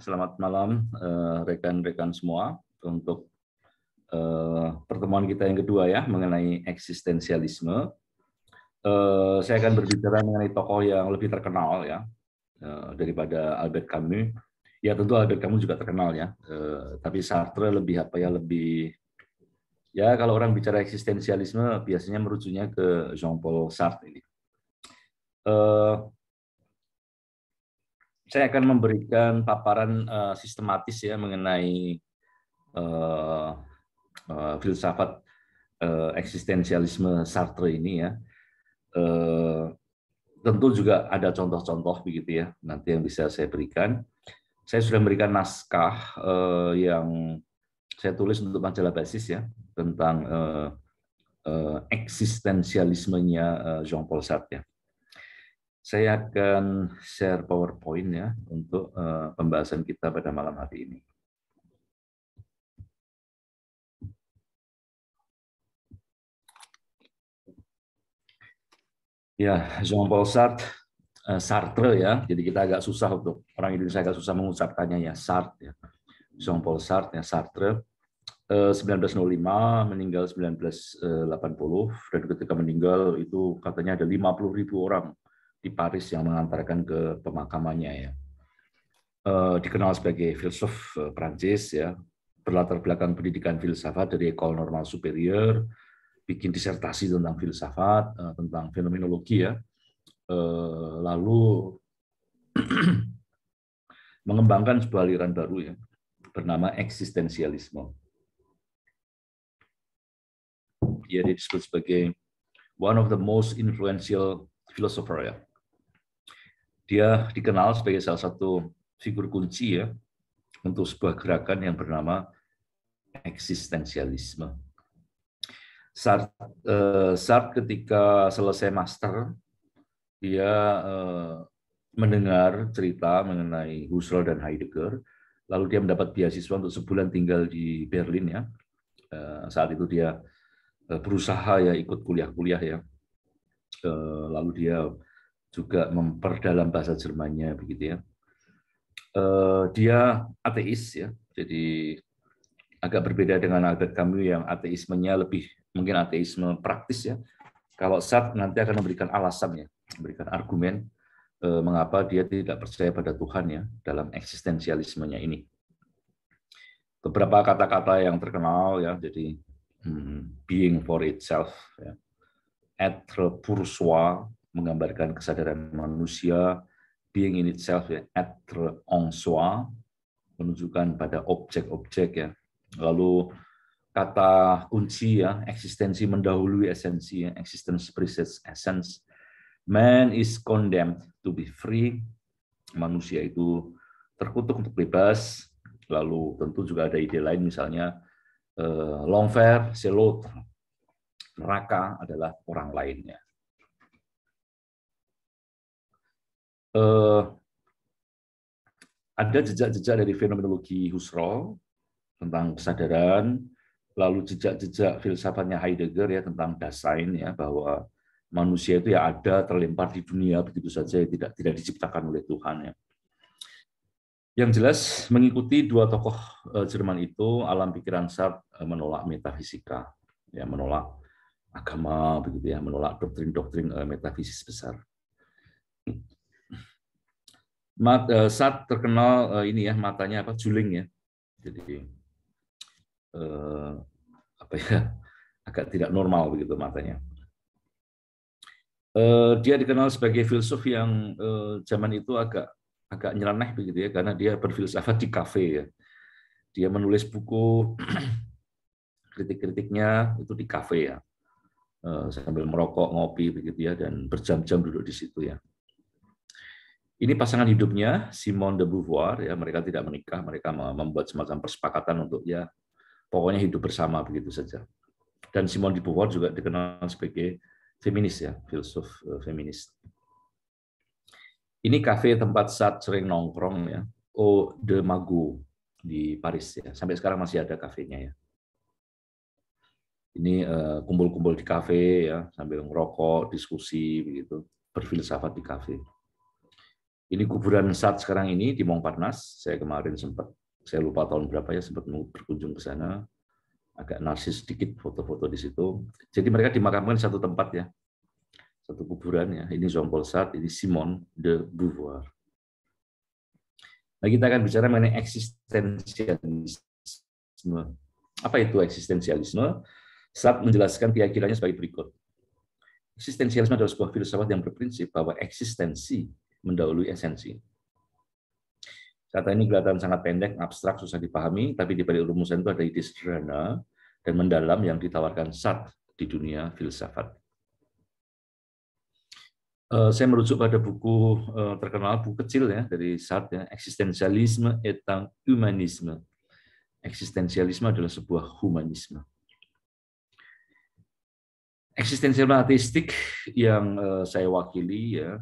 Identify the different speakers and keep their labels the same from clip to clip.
Speaker 1: selamat malam eh, rekan-rekan semua untuk eh, pertemuan kita yang kedua ya mengenai eksistensialisme. Eh, saya akan berbicara mengenai tokoh yang lebih terkenal ya daripada Albert Camus. Ya tentu Albert Camus juga terkenal ya, tapi Sartre lebih apa ya lebih ya kalau orang bicara eksistensialisme biasanya merujuknya ke Jean-Paul Sartre ini saya akan memberikan paparan uh, sistematis ya mengenai uh, uh, filsafat uh, eksistensialisme Sartre ini ya. Uh, tentu juga ada contoh-contoh begitu ya nanti yang bisa saya berikan. Saya sudah memberikan naskah uh, yang saya tulis untuk majalah basis ya tentang uh, uh, eksistensialismenya uh, Jean Paul Sartre.
Speaker 2: Saya akan share PowerPoint ya untuk eh, pembahasan kita pada malam hari ini. Ya, Jean-Paul Sartre, eh, Sartre ya. Jadi kita agak susah untuk orang Indonesia agak susah mengucapkannya
Speaker 1: ya Sartre ya. Jean-Paul Sartre ya Sartre. 1905 eh, meninggal 1980 dan ketika meninggal itu katanya ada 50.000 orang di Paris yang mengantarkan ke pemakamannya ya. Eh, dikenal sebagai filsuf eh, Prancis ya, berlatar belakang pendidikan filsafat dari Ecole Normale Supérieure, bikin disertasi tentang filsafat, eh, tentang fenomenologi ya. Lalu mengembangkan sebuah aliran baru ya, bernama eksistensialisme. dia disebut sebagai one of the most influential philosopher ya, dia dikenal sebagai salah satu figur kunci ya untuk sebuah gerakan yang bernama eksistensialisme. Sartre, eh, Sartre ketika selesai master, dia eh, mendengar cerita mengenai Husserl dan Heidegger, lalu dia mendapat beasiswa untuk sebulan tinggal di Berlin ya. Eh, saat itu dia eh, berusaha ya ikut kuliah-kuliah ya. Eh, lalu dia juga memperdalam bahasa Jermannya begitu ya. Eh, dia ateis ya, jadi agak berbeda dengan Albert Camus yang ateismenya lebih mungkin ateisme praktis ya. Kalau Sartre nanti akan memberikan alasan ya memberikan argumen eh, mengapa dia tidak percaya pada Tuhan ya dalam eksistensialismenya ini. Beberapa kata-kata yang terkenal ya, jadi hmm, being for itself, ya, être pour soi, menggambarkan kesadaran manusia being in itself ya être en soi menunjukkan pada objek-objek ya. Lalu kata kunci ya eksistensi mendahului esensi ya existence precedes essence. Man is condemned to be free. Manusia itu terkutuk untuk bebas. Lalu tentu juga ada ide lain misalnya uh, eh, l'enfer c'est
Speaker 2: l'autre. Neraka adalah orang lainnya. eh, ada jejak-jejak dari fenomenologi Husserl tentang kesadaran, lalu jejak-jejak
Speaker 1: filsafatnya Heidegger ya tentang dasain ya bahwa manusia itu ya ada terlempar di dunia begitu saja ya tidak tidak diciptakan oleh Tuhan ya. Yang jelas mengikuti dua tokoh eh, Jerman itu alam pikiran Sartre eh, menolak metafisika ya menolak agama begitu ya menolak doktrin-doktrin eh, metafisis besar. Mat, uh, Sat terkenal uh, ini ya matanya apa juling ya. Jadi uh, apa ya agak tidak normal begitu matanya. Uh, dia dikenal sebagai filsuf yang uh, zaman itu agak agak nyeleneh begitu ya karena dia berfilsafat di kafe ya. Dia menulis buku kritik-kritiknya itu di kafe ya. Uh, sambil merokok, ngopi begitu ya dan berjam-jam duduk di situ ya. Ini pasangan hidupnya Simone de Beauvoir ya mereka tidak menikah mereka membuat semacam persepakatan untuk ya pokoknya hidup bersama begitu saja. Dan Simone de Beauvoir juga dikenal sebagai feminis ya filsuf eh, feminis. Ini kafe tempat saat sering nongkrong ya O de Mago di Paris ya sampai sekarang masih ada kafenya ya. Ini eh, kumpul-kumpul di kafe ya sambil ngerokok diskusi begitu berfilsafat di kafe. Ini kuburan saat sekarang ini di Montparnasse. Saya kemarin sempat, saya lupa tahun berapa ya, sempat berkunjung ke sana. Agak narsis sedikit foto-foto di situ. Jadi mereka dimakamkan satu tempat ya. Satu kuburan ya. Ini Jean Paul Sartre, ini Simon de Beauvoir. Nah, kita akan bicara mengenai eksistensialisme. Apa itu eksistensialisme? Saat menjelaskan keyakinannya sebagai berikut. Eksistensialisme adalah sebuah filsafat yang berprinsip bahwa eksistensi mendahului esensi. Kata ini kelihatan sangat pendek, abstrak, susah dipahami, tapi di balik rumusan itu ada ide sederhana dan mendalam yang ditawarkan Sat di dunia filsafat. Eh, saya merujuk pada buku eh, terkenal, buku kecil ya dari Sat, ya, Eksistensialisme et Humanisme. Eksistensialisme adalah sebuah humanisme eksistensial ateistik yang eh, saya wakili ya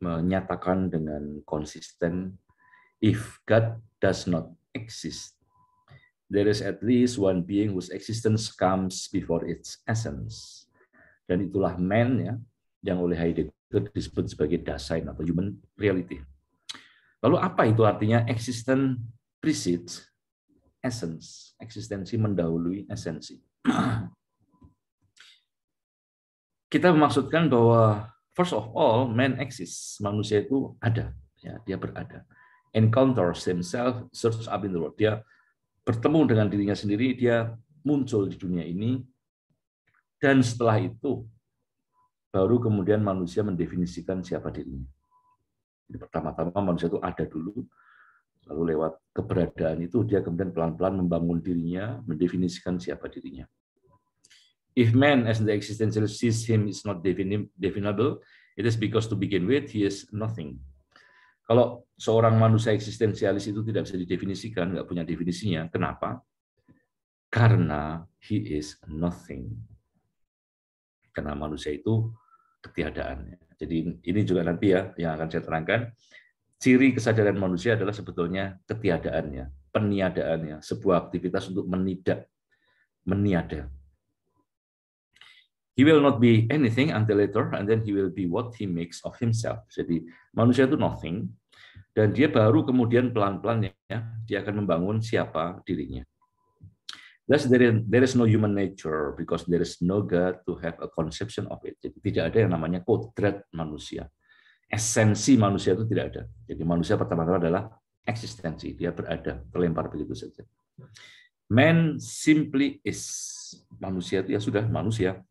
Speaker 1: menyatakan dengan konsisten, if God does not exist, there is at least one being whose existence comes before its essence. Dan itulah man ya, yang oleh Heidegger disebut sebagai Dasein atau human reality. Lalu apa itu artinya existence precedes essence? Eksistensi mendahului esensi. Kita memaksudkan bahwa First of all, man exists. Manusia itu ada, ya, dia berada. Encounters himself, search up in the world. Dia bertemu dengan dirinya sendiri, dia muncul di dunia ini. Dan setelah itu, baru kemudian manusia mendefinisikan siapa dirinya. Jadi pertama-tama manusia itu ada dulu, lalu lewat keberadaan itu dia kemudian pelan-pelan membangun dirinya, mendefinisikan siapa dirinya. If man as the existentialist sees him is not definable, it is because to begin with he is nothing. Kalau seorang manusia eksistensialis itu tidak bisa didefinisikan, nggak punya definisinya. Kenapa? Karena he is nothing. Karena manusia itu ketiadaannya. Jadi ini juga nanti ya yang akan saya terangkan. Ciri kesadaran manusia adalah sebetulnya ketiadaannya, peniadaannya, sebuah aktivitas untuk menidak, meniada. He will not be anything until later, and then he will be what he makes of himself. Jadi manusia itu nothing, dan dia baru kemudian pelan-pelan ya, ya, dia akan membangun siapa dirinya. Thus there is, there is no human nature because there is no God to have a conception of it. Jadi tidak ada yang namanya kodrat manusia. Esensi manusia itu tidak ada. Jadi manusia pertama-tama adalah eksistensi, dia berada, terlempar begitu saja. Man simply is. Manusia itu ya sudah manusia,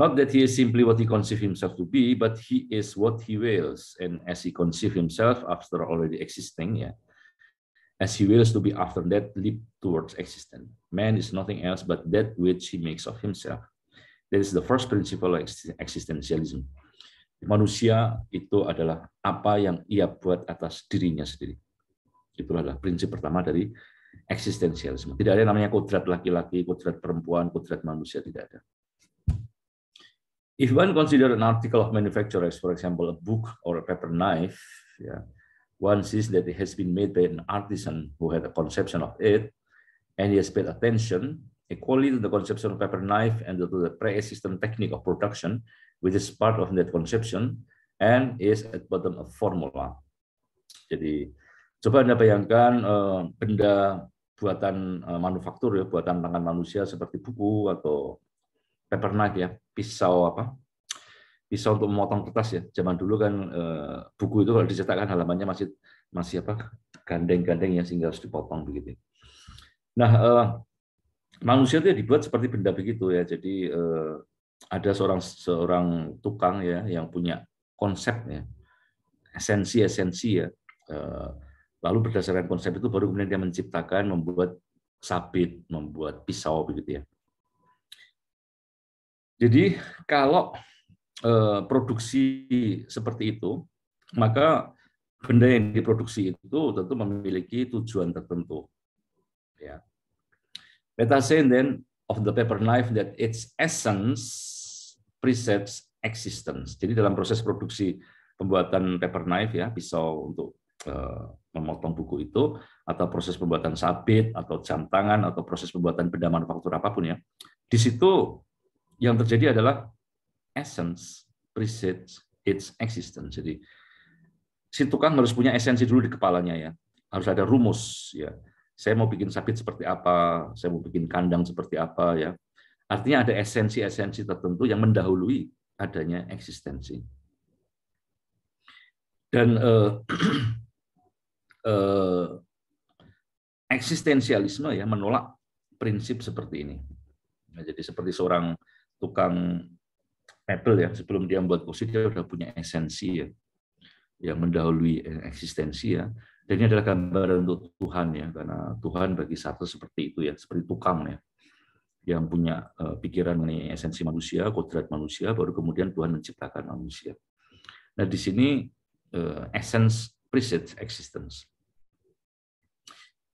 Speaker 1: Not that he is simply what he conceives himself to be, but he is what he wills, and as he conceives himself after already existing, yeah, as he wills to be after that leap towards existence. Man is nothing else but that which he makes of himself. That is the first principle of existentialism. Manusia itu adalah apa yang ia buat atas dirinya sendiri. Itulah adalah prinsip pertama dari eksistensialisme. Tidak ada namanya kodrat laki-laki, kodrat perempuan, kodrat manusia, tidak ada if one consider an article of manufacturers, for example, a book or a paper knife, yeah, one sees that it has been made by an artisan who had a conception of it, and he has paid attention equally to the conception of paper knife and to the pre-existent technique of production, which is part of that conception, and is at bottom a formula. Jadi, coba Anda bayangkan uh, benda buatan uh, manufaktur, ya, buatan tangan manusia seperti buku atau paper knife ya, pisau apa? Pisau untuk memotong kertas ya. Zaman dulu kan eh, buku itu kalau dicetakkan halamannya masih masih apa? gandeng-gandeng ya sehingga harus dipotong begitu. Nah, eh, manusia itu ya dibuat seperti benda begitu ya. Jadi eh, ada seorang seorang tukang ya yang punya konsepnya, esensi-esensi ya. ya. Lalu berdasarkan konsep itu baru kemudian dia menciptakan, membuat sabit, membuat pisau begitu ya. Jadi kalau eh, produksi seperti itu, maka benda yang diproduksi itu tentu memiliki tujuan tertentu. Ya. Let us say then of the paper knife that its essence precepts existence. Jadi dalam proses produksi pembuatan paper knife ya pisau untuk eh, memotong buku itu atau proses pembuatan sabit atau jam tangan atau proses pembuatan benda manufaktur apapun ya di situ yang terjadi adalah essence precedes its existence. Jadi si tukang harus punya esensi dulu di kepalanya ya. Harus ada rumus ya. Saya mau bikin sabit seperti apa, saya mau bikin kandang seperti apa ya. Artinya ada esensi-esensi tertentu yang mendahului adanya eksistensi. Dan eh, eh eksistensialisme ya menolak prinsip seperti ini. Nah, jadi seperti seorang tukang mebel ya sebelum dia membuat kursi dia sudah punya esensi ya yang mendahului eh, eksistensi ya dan ini adalah gambaran untuk Tuhan ya karena Tuhan bagi satu seperti itu ya seperti tukang ya yang punya eh, pikiran mengenai esensi manusia kodrat manusia baru kemudian Tuhan menciptakan manusia nah di sini eh, essence precedes existence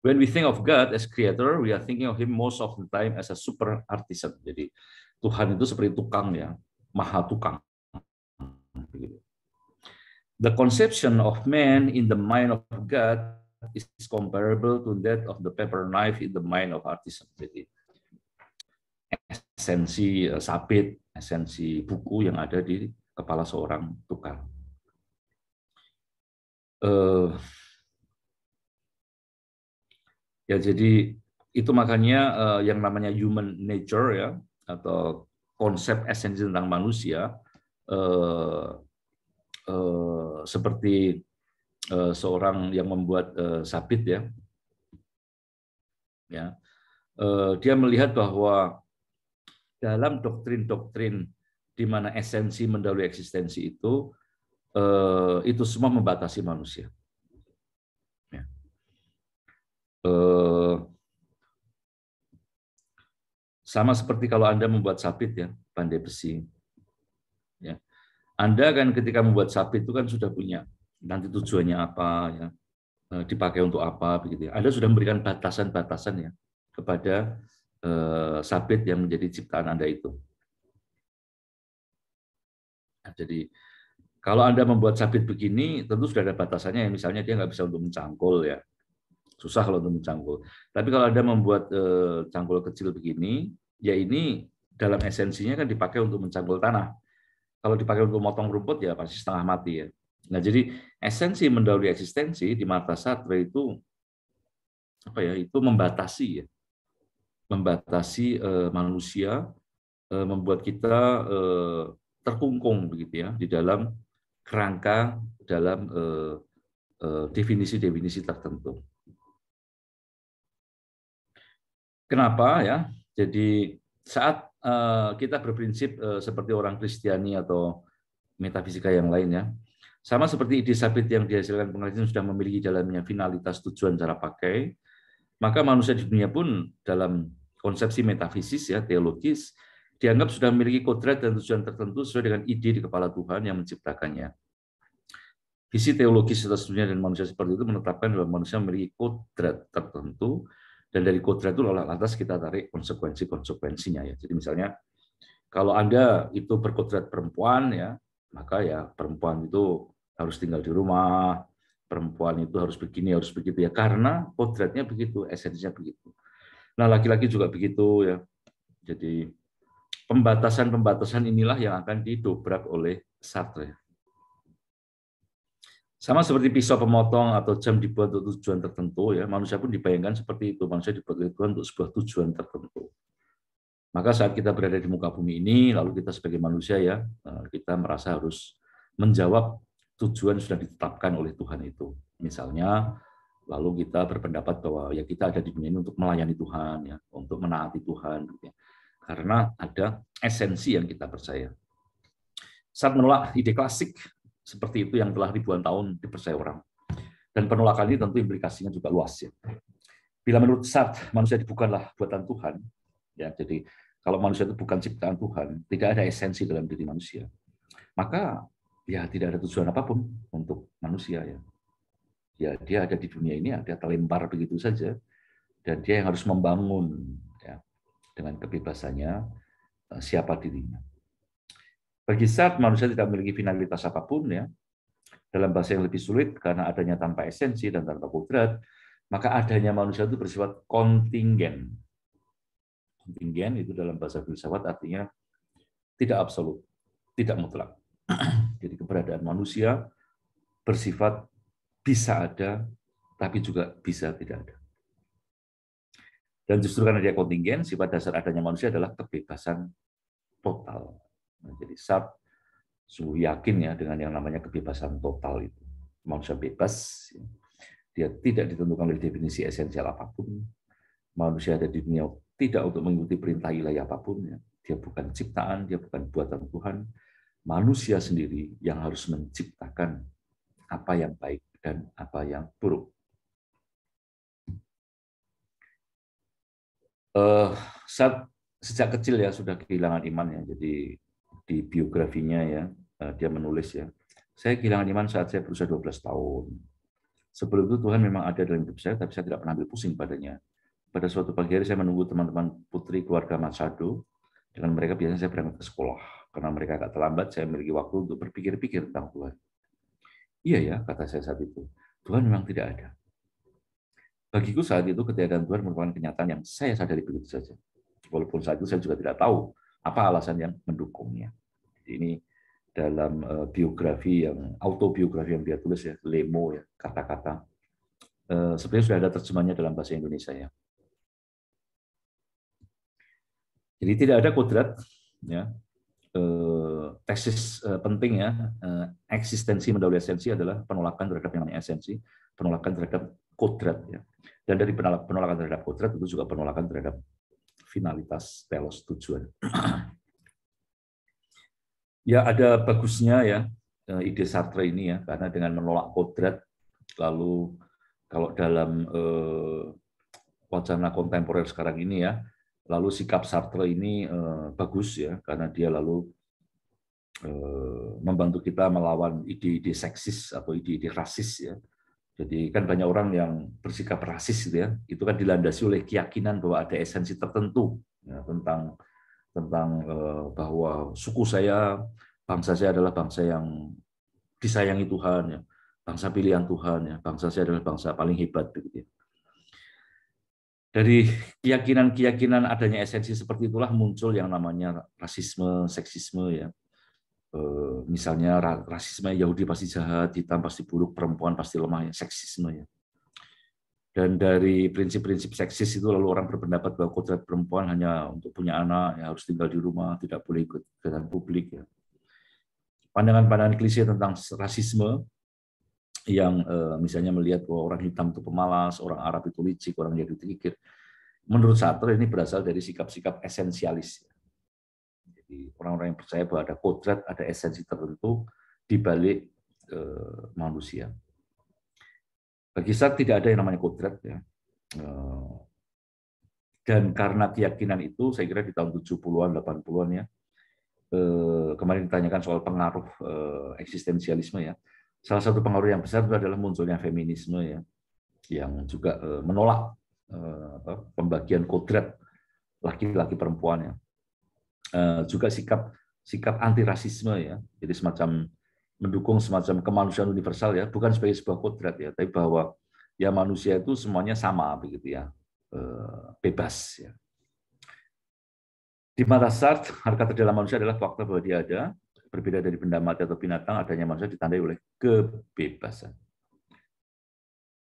Speaker 1: When we think of God as creator, we are thinking of him most of the time as a super artisan. Jadi Tuhan itu seperti tukang ya, maha tukang. The conception of man in the mind of God is comparable to that of the paper knife in the mind of artisan. Jadi esensi eh, sapit, esensi buku yang ada di kepala seorang tukang. Uh, ya jadi itu makanya uh, yang namanya human nature ya atau konsep esensi tentang manusia eh, eh, seperti eh, seorang yang membuat eh, sabit ya ya eh, dia melihat bahwa dalam doktrin-doktrin di mana esensi mendahului eksistensi itu eh, itu semua membatasi manusia ya.
Speaker 2: eh,
Speaker 1: sama seperti kalau Anda membuat sapit ya, pandai besi. Ya. Anda kan ketika membuat sapit itu kan sudah punya nanti tujuannya apa ya, e, dipakai untuk apa begitu. Ya. Anda sudah memberikan batasan-batasan ya kepada eh, sabit yang menjadi ciptaan Anda itu. Nah, jadi kalau Anda membuat sapit begini, tentu sudah ada batasannya ya. Misalnya dia nggak bisa untuk mencangkul ya, susah kalau untuk mencangkul. Tapi kalau ada membuat eh, cangkul kecil begini, ya ini dalam esensinya kan dipakai untuk mencangkul tanah. Kalau dipakai untuk motong rumput ya pasti setengah mati ya. Nah, jadi esensi mendahului eksistensi di mata satra itu apa ya? Itu membatasi ya. Membatasi eh, manusia eh, membuat kita eh, terkungkung begitu ya di dalam kerangka dalam eh, eh, definisi-definisi tertentu.
Speaker 2: Kenapa ya?
Speaker 1: Jadi saat eh, kita berprinsip eh, seperti orang Kristiani atau metafisika yang lain ya, sama seperti ide sabit yang dihasilkan pengrajin sudah memiliki dalamnya finalitas tujuan cara pakai, maka manusia di dunia pun dalam konsepsi metafisis ya teologis dianggap sudah memiliki kodrat dan tujuan tertentu sesuai dengan ide di kepala Tuhan yang menciptakannya. Visi teologis atas dunia dan manusia seperti itu menetapkan bahwa manusia memiliki kodrat tertentu dan dari kodrat itu olah lantas kita tarik konsekuensi-konsekuensinya ya. Jadi misalnya kalau Anda itu berkodrat perempuan ya, maka ya perempuan itu harus tinggal di rumah, perempuan itu harus begini, harus begitu ya karena kodratnya begitu, esensinya begitu. Nah, laki-laki juga begitu ya. Jadi pembatasan-pembatasan inilah yang akan didobrak oleh Sartre. Ya. Sama seperti pisau pemotong atau jam dibuat untuk tujuan tertentu, ya manusia pun dibayangkan seperti itu. Manusia dibuat oleh Tuhan untuk sebuah tujuan tertentu. Maka saat kita berada di muka bumi ini, lalu kita sebagai manusia ya, eh, kita merasa harus menjawab tujuan sudah ditetapkan oleh Tuhan itu. Misalnya, lalu kita berpendapat bahwa ya kita ada di dunia ini untuk melayani Tuhan, ya, untuk menaati Tuhan, ya. karena ada esensi yang kita percaya. Saat menolak ide klasik seperti itu yang telah ribuan tahun dipercaya orang. Dan penolakan ini tentu implikasinya juga luas. Ya. Bila menurut Sartre, manusia bukanlah buatan Tuhan. ya Jadi kalau manusia itu bukan ciptaan Tuhan, tidak ada esensi dalam diri manusia. Maka ya tidak ada tujuan apapun untuk manusia. Ya, ya dia ada di dunia ini, dia terlempar begitu saja. Dan dia yang harus membangun ya, dengan kebebasannya eh, siapa dirinya. Bagi saat manusia tidak memiliki finalitas apapun ya. Dalam bahasa yang lebih sulit karena adanya tanpa esensi dan tanpa kodrat, maka adanya manusia itu bersifat kontingen. Kontingen itu dalam bahasa filsafat artinya tidak absolut, tidak mutlak. Jadi keberadaan manusia bersifat bisa ada, tapi juga bisa tidak ada. Dan justru karena dia kontingen, sifat dasar adanya manusia adalah kebebasan total. Nah, jadi Sartre sungguh yakin ya dengan yang namanya kebebasan total itu. Manusia bebas, ya. dia tidak ditentukan oleh definisi esensial apapun. Manusia ada di dunia tidak untuk mengikuti perintah ilahi apapun. Ya. Dia bukan ciptaan, dia bukan buatan Tuhan. Manusia sendiri
Speaker 2: yang harus menciptakan apa yang baik dan apa yang buruk. Uh, eh, saat
Speaker 1: sejak kecil ya sudah kehilangan imannya, jadi di biografinya ya, eh, dia menulis ya. Saya kehilangan iman saat saya berusia 12 tahun. Sebelum itu Tuhan memang ada dalam hidup saya, tapi saya tidak pernah ambil pusing padanya. Pada suatu pagi hari saya menunggu teman-teman putri keluarga Masado. Dengan mereka biasanya saya berangkat ke sekolah. Karena mereka agak terlambat, saya memiliki waktu untuk berpikir-pikir tentang Tuhan. Iya ya, kata saya saat itu. Tuhan memang tidak ada. Bagiku saat itu ketiadaan Tuhan merupakan kenyataan yang saya sadari begitu saja. Walaupun saat itu saya juga tidak tahu apa alasan yang mendukungnya. Ini dalam eh, biografi yang autobiografi yang dia tulis ya, Lemo ya, kata-kata. Eh, sebenarnya sudah ada terjemahnya dalam bahasa Indonesia ya. Jadi tidak ada kodrat ya. Eh, tesis penting ya, eksistensi mendahului esensi adalah penolakan terhadap yang namanya esensi, penolakan terhadap kodrat ya. Dan dari penolakan terhadap kodrat itu juga penolakan terhadap finalitas telos tujuan. ya ada bagusnya ya eh, ide Sartre ini ya, karena dengan menolak kodrat, lalu kalau dalam eh, wacana kontemporer sekarang ini ya, lalu sikap Sartre ini eh, bagus ya, karena dia lalu eh, membantu kita melawan ide-ide seksis atau ide-ide rasis ya jadi kan banyak orang yang bersikap rasis gitu ya, itu kan dilandasi oleh keyakinan bahwa ada esensi tertentu ya, tentang tentang eh, bahwa suku saya, bangsa saya adalah bangsa yang disayangi Tuhan, ya. bangsa pilihan Tuhan, ya. bangsa saya adalah bangsa paling hebat begitu. Ya. Dari keyakinan-keyakinan adanya esensi seperti itulah muncul yang namanya rasisme, seksisme ya, Eh, misalnya rasisme Yahudi pasti jahat, hitam pasti buruk, perempuan pasti lemah, ya, seksisme ya. Dan dari prinsip-prinsip seksis itu lalu orang berpendapat bahwa kodrat perempuan hanya untuk punya anak, ya harus tinggal di rumah, tidak boleh ikut kegiatan publik. Ya. Pandangan-pandangan klise tentang rasisme yang eh, misalnya melihat bahwa orang hitam itu pemalas, orang Arab itu licik, orang Yahudi itu kikir. Menurut Sartre ini berasal dari sikap-sikap esensialis. Ya jadi orang-orang yang percaya bahwa ada kodrat, ada esensi tertentu di balik eh, manusia. Bagi saya tidak ada yang namanya kodrat ya. Eh, dan karena keyakinan itu saya kira di tahun 70-an 80-an ya eh, kemarin ditanyakan soal pengaruh eksistensialisme ya salah satu pengaruh yang besar itu adalah munculnya feminisme ya yang juga menolak pembagian kodrat laki-laki perempuan ya. Eh, juga sikap sikap anti rasisme ya. Jadi semacam mendukung semacam kemanusiaan universal ya, bukan sebagai sebuah kodrat ya, tapi bahwa ya manusia itu semuanya sama begitu ya, eh, bebas ya. Di mata Sartre, harga terdalam manusia adalah fakta bahwa dia ada, berbeda dari benda mati atau binatang, adanya manusia ditandai oleh kebebasan.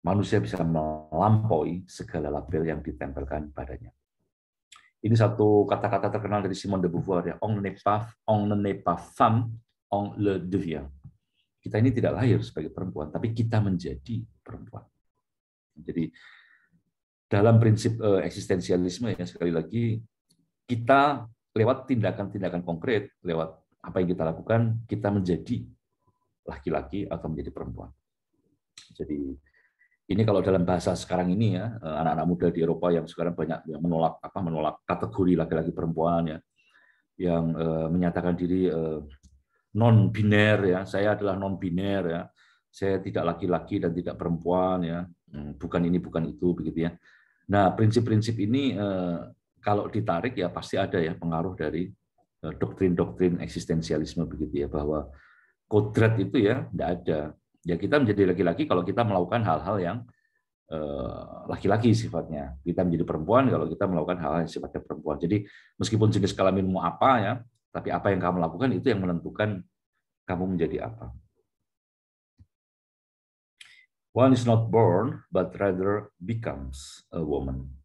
Speaker 1: Manusia bisa melampaui segala label yang ditempelkan padanya. Ini satu kata-kata terkenal dari Simon de Beauvoir ya, on ne pas, on ne pas femme, on le devient. Kita ini tidak lahir sebagai perempuan, tapi kita menjadi perempuan. Jadi dalam prinsip eh, eksistensialisme ya sekali lagi kita lewat tindakan-tindakan konkret, lewat apa yang kita lakukan, kita menjadi laki-laki atau menjadi perempuan. Jadi ini kalau dalam bahasa sekarang ini ya eh, anak-anak muda di Eropa yang sekarang banyak yang menolak apa menolak kategori laki-laki perempuan ya yang uh, menyatakan diri uh, eh, non biner ya saya adalah non biner ya saya tidak laki-laki dan tidak perempuan ya hmm, bukan ini bukan itu begitu ya nah prinsip-prinsip ini uh, kalau ditarik ya pasti ada ya pengaruh dari doktrin-doktrin eksistensialisme begitu ya bahwa kodrat itu ya tidak ada ya kita menjadi laki-laki kalau kita melakukan hal-hal yang eh, laki-laki sifatnya. Kita menjadi perempuan kalau kita melakukan hal-hal yang sifatnya perempuan. Jadi meskipun jenis kelaminmu apa ya, tapi apa yang kamu lakukan itu yang menentukan kamu menjadi
Speaker 2: apa. One is not born but rather becomes a woman.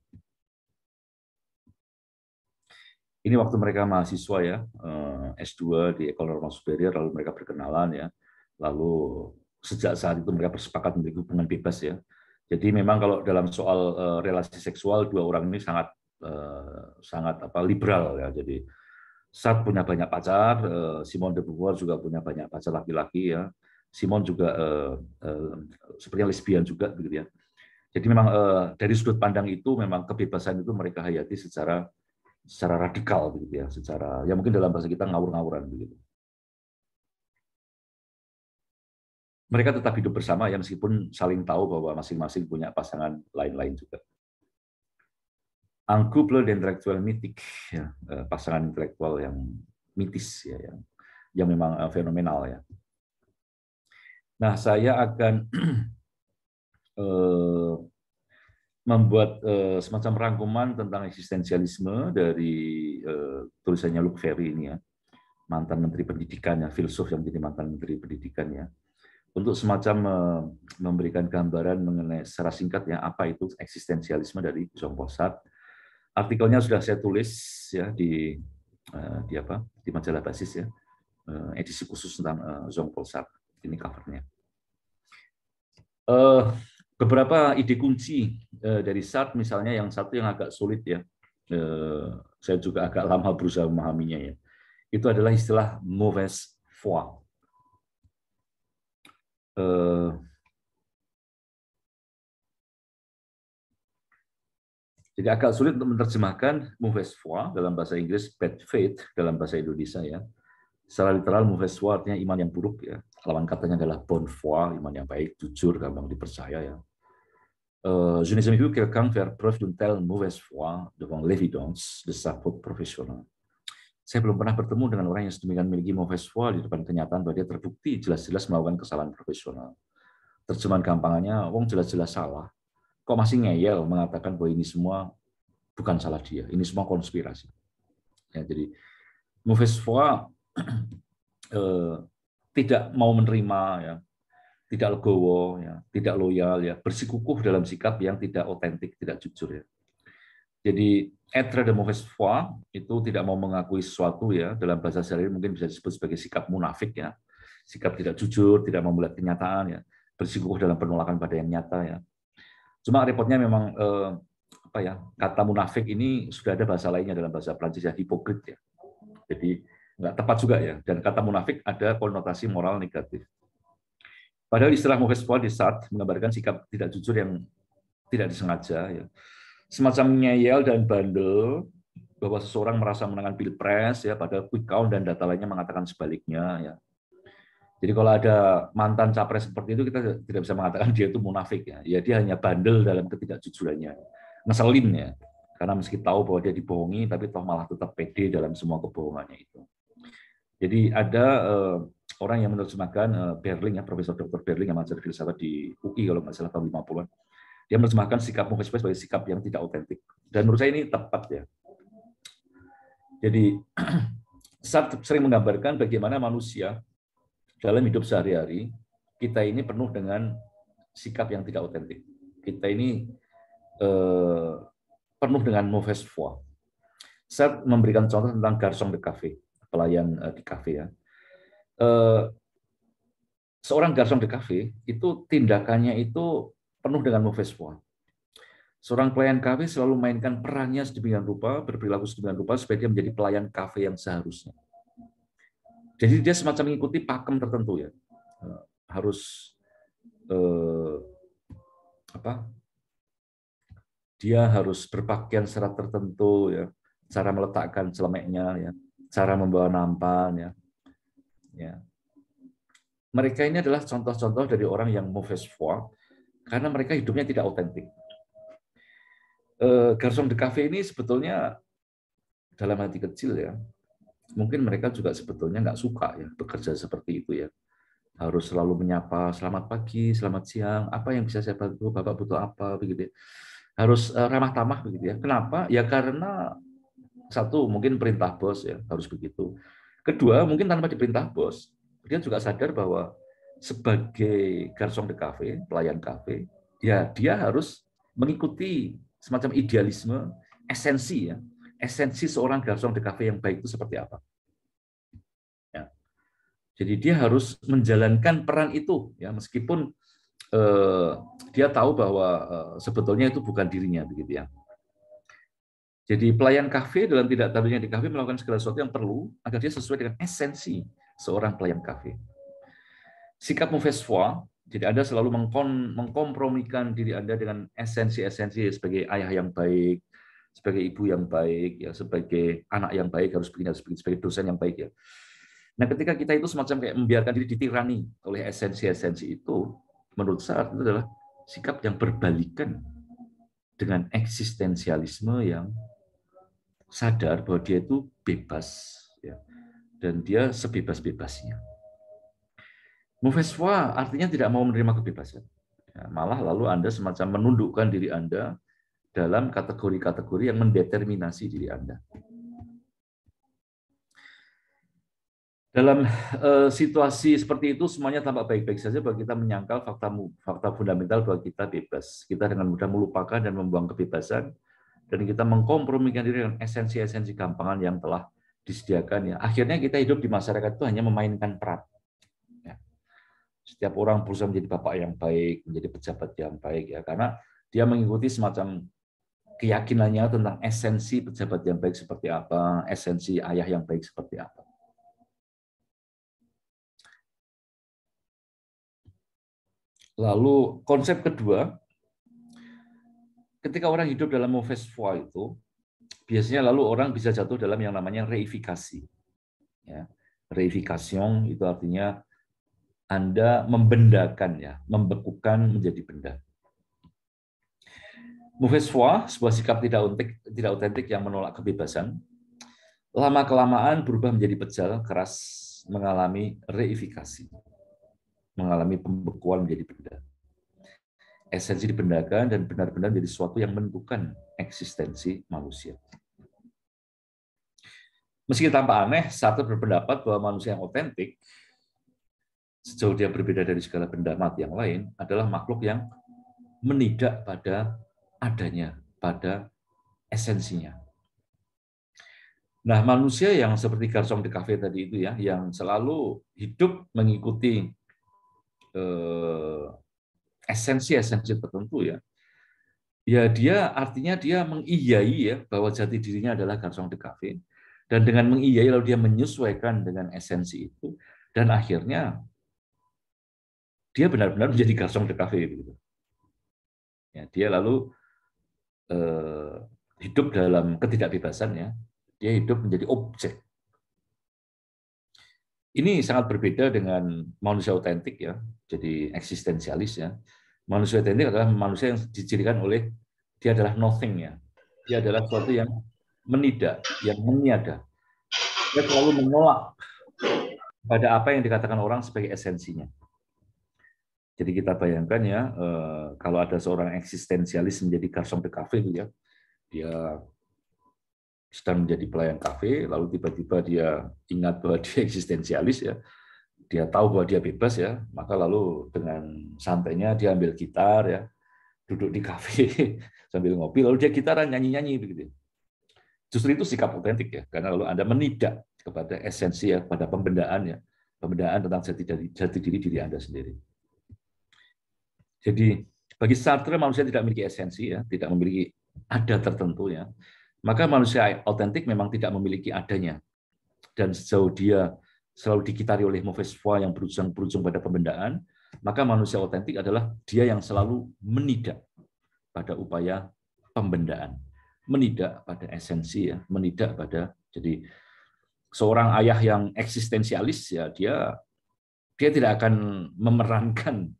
Speaker 1: Ini waktu mereka mahasiswa ya, eh, S2 di Ekonomi Superior, lalu mereka berkenalan ya, lalu sejak saat itu mereka bersepakat memiliki hubungan bebas ya. Jadi memang kalau dalam soal eh, relasi seksual dua orang ini sangat eh, sangat apa liberal ya. Jadi saat punya banyak pacar, eh, Simon the de Beauvoir juga punya banyak pacar laki-laki ya. Simon juga uh, uh, sepertinya lesbian juga begitu ya. Jadi memang dari sudut pandang itu memang kebebasan itu mereka hayati secara secara radikal begitu ya, secara ya mungkin dalam bahasa kita ngawur-ngawuran begitu. mereka tetap hidup bersama ya meskipun saling tahu bahwa masing-masing punya pasangan lain-lain juga. Angkuple intelektual mitik, ya, eh, pasangan intelektual yang mitis, ya, yang, yang memang eh, fenomenal ya. Nah, saya akan eh, membuat semacam rangkuman tentang eksistensialisme dari tulisannya Luke Ferry ini ya, mantan Menteri Pendidikan ya, filsuf yang jadi mantan Menteri Pendidikan ya untuk semacam eh, memberikan gambaran mengenai secara singkat apa itu eksistensialisme dari Zong Posat. Artikelnya sudah saya tulis ya di eh, di apa di majalah basis ya eh, edisi khusus tentang Zong Posat. Ini covernya. Beberapa ide kunci dari Sat misalnya yang satu yang agak sulit ya. Saya juga agak
Speaker 2: lama berusaha memahaminya ya. Itu adalah istilah mauvaise foi Eh, jadi agak sulit untuk menerjemahkan mauvaise foi dalam bahasa
Speaker 1: Inggris bad faith dalam bahasa Indonesia ya. Secara literal mauvaise foi artinya iman yang buruk ya. Lawan katanya adalah bon foi, iman yang baik, jujur, gampang dipercaya ya. Euh, je n'ai jamais vu quelqu'un faire preuve d'une telle mauvaise foi devant l'évidence de sa faute professionnelle. Saya belum pernah bertemu dengan orang yang sedemikian memiliki movesual di depan kenyataan bahwa dia terbukti jelas-jelas melakukan kesalahan profesional. Terjemahan gampangannya, wong jelas-jelas salah, kok masih ngeyel mengatakan bahwa ini semua bukan salah dia, ini semua konspirasi. Ya, jadi movesual eh, tidak mau menerima ya, tidak legowo, ya, tidak loyal, ya, bersikukuh dalam sikap yang tidak otentik, tidak jujur. Ya. Jadi Etre de mauvaise itu tidak mau mengakui sesuatu ya dalam bahasa sehari mungkin bisa disebut sebagai sikap munafik ya sikap tidak jujur tidak mau melihat kenyataan ya bersikukuh dalam penolakan pada yang nyata ya cuma repotnya memang eh, apa ya kata munafik ini sudah ada bahasa lainnya dalam bahasa Prancis ya hipokrit ya jadi nggak tepat juga ya dan kata munafik ada konotasi moral negatif padahal istilah mauvaise di saat menggambarkan sikap tidak jujur yang tidak disengaja ya semacam ngeyel dan bandel bahwa seseorang merasa menangkan pilpres ya pada quick count dan data lainnya mengatakan sebaliknya ya. Jadi kalau ada mantan capres seperti itu kita tidak bisa mengatakan dia itu munafik ya. Ya dia hanya bandel dalam ketidakjujurannya. Ngeselin ya. Karena meski tahu bahwa dia dibohongi tapi toh malah tetap pede dalam semua kebohongannya itu. Jadi ada uh, orang yang menerjemahkan uh, eh, Berling ya Profesor Dr. Berling yang mengajar filsafat di UI kalau nggak salah tahun 50-an dia menerjemahkan sikap Montesquieu sebagai sikap yang tidak otentik. Dan menurut saya ini tepat ya. Jadi Sartre sering menggambarkan bagaimana manusia dalam hidup sehari-hari kita ini penuh dengan sikap yang tidak otentik. Kita ini eh, penuh dengan mauvaise foi. Sartre memberikan contoh tentang garçon de café, pelayan eh, di kafe ya. Eh, seorang garçon de café itu tindakannya itu penuh dengan move forward. Seorang pelayan kafe selalu mainkan perannya sedemikian rupa, berperilaku sedemikian rupa supaya dia menjadi pelayan kafe yang seharusnya. Jadi dia semacam mengikuti pakem tertentu ya. Eh, harus eh, apa? Dia harus berpakaian secara tertentu ya, cara meletakkan celemeknya ya, cara membawa nampan ya. ya. Mereka ini adalah contoh-contoh dari orang yang move forward karena mereka hidupnya tidak otentik. Eh, Garson de Cafe ini sebetulnya dalam hati kecil ya, mungkin mereka juga sebetulnya nggak suka ya bekerja seperti itu ya. Harus selalu menyapa selamat pagi, selamat siang, apa yang bisa saya bantu, bapak butuh apa begitu ya. Harus eh, ramah tamah begitu ya. Kenapa? Ya karena satu mungkin perintah bos ya harus begitu. Kedua mungkin tanpa diperintah bos, dia juga sadar bahwa sebagai garçon de cafe, pelayan kafe, ya dia harus mengikuti semacam idealisme esensi ya, esensi seorang garçon de cafe yang baik itu seperti apa. Ya. Jadi dia harus menjalankan peran itu ya meskipun eh, dia tahu bahwa eh, sebetulnya itu bukan dirinya begitu ya. Jadi pelayan kafe dalam tidak tadinya di kafe melakukan segala sesuatu yang perlu agar dia sesuai dengan esensi seorang pelayan kafe sikap mufeswa, jadi Anda selalu mengkompromikan diri Anda dengan esensi-esensi sebagai ayah yang baik, sebagai ibu yang baik, ya sebagai anak yang baik harus begini, harus begini, sebagai dosen yang baik ya. Nah, ketika kita itu semacam kayak membiarkan diri ditirani oleh esensi-esensi itu, menurut saya itu adalah sikap yang berbalikan dengan eksistensialisme yang sadar bahwa dia itu bebas ya dan dia sebebas-bebasnya. Mufeswa artinya tidak mau menerima kebebasan. Ya, malah lalu Anda semacam menundukkan diri Anda dalam kategori-kategori yang mendeterminasi diri Anda. Dalam eh, situasi seperti itu semuanya tampak baik-baik saja bahwa kita menyangkal fakta fakta fundamental bahwa kita bebas. Kita dengan mudah melupakan dan membuang kebebasan dan kita mengkompromikan diri dengan esensi-esensi gampangan yang telah disediakan ya. Akhirnya kita hidup di masyarakat itu hanya memainkan peran setiap orang berusaha menjadi bapak yang baik, menjadi pejabat yang baik ya karena dia mengikuti semacam keyakinannya tentang esensi pejabat yang baik seperti apa,
Speaker 2: esensi ayah yang baik seperti apa. Lalu konsep kedua,
Speaker 1: ketika orang hidup dalam mauvaise foi itu, biasanya lalu orang bisa jatuh dalam yang namanya reifikasi. Ya, reifikasi itu artinya anda membendakannya, membekukan menjadi benda. Mufeswa sebuah sikap tidak autentik, tidak autentik yang menolak kebebasan, lama-kelamaan berubah menjadi pejal, keras, mengalami reifikasi, mengalami pembekuan menjadi benda. Esensi dibendakan dan benar-benar menjadi sesuatu yang menentukan eksistensi manusia. Meski tampak aneh, satu berpendapat bahwa manusia yang otentik sejauh dia berbeda dari segala benda mati yang lain, adalah makhluk yang menidak pada adanya, pada esensinya. Nah, manusia yang seperti Garsong di kafe tadi itu ya, yang selalu hidup mengikuti eh, esensi-esensi tertentu ya, ya dia artinya dia mengiyai ya bahwa jati dirinya adalah Garsong di kafe dan dengan mengiyai lalu dia menyesuaikan dengan esensi itu, dan akhirnya dia benar-benar menjadi garson de cafe begitu. Ya, dia lalu eh, hidup dalam ketidakbebasan ya. Dia hidup menjadi objek. Ini sangat berbeda dengan manusia otentik ya, jadi eksistensialis ya. Manusia otentik adalah manusia yang dicirikan oleh dia adalah nothing ya. Dia adalah sesuatu yang menidak, yang meniada.
Speaker 2: Dia terlalu menolak
Speaker 1: pada apa yang dikatakan orang sebagai esensinya. Jadi kita bayangkan ya, eh, kalau ada seorang eksistensialis menjadi garson de cafe gitu ya, dia sedang menjadi pelayan kafe, lalu tiba-tiba dia ingat bahwa dia eksistensialis ya, dia tahu bahwa dia bebas ya, maka lalu dengan santainya dia ambil gitar ya, duduk di kafe sambil ngopi, lalu dia gitaran nyanyi-nyanyi begitu. Ya. Justru itu sikap otentik ya, karena lalu anda menidak kepada esensi ya, pada pembendaan ya, pembendaan tentang jati jati diri diri anda sendiri. Jadi bagi Sartre manusia tidak memiliki esensi ya, tidak memiliki ada tertentu ya. Maka manusia autentik memang tidak memiliki adanya. Dan sejauh dia selalu dikitari oleh mofeswa yang berujung-berujung pada pembendaan, maka manusia otentik adalah dia yang selalu menidak pada upaya pembendaan, menidak pada esensi ya, menidak pada jadi seorang ayah yang eksistensialis ya dia dia tidak akan memerankan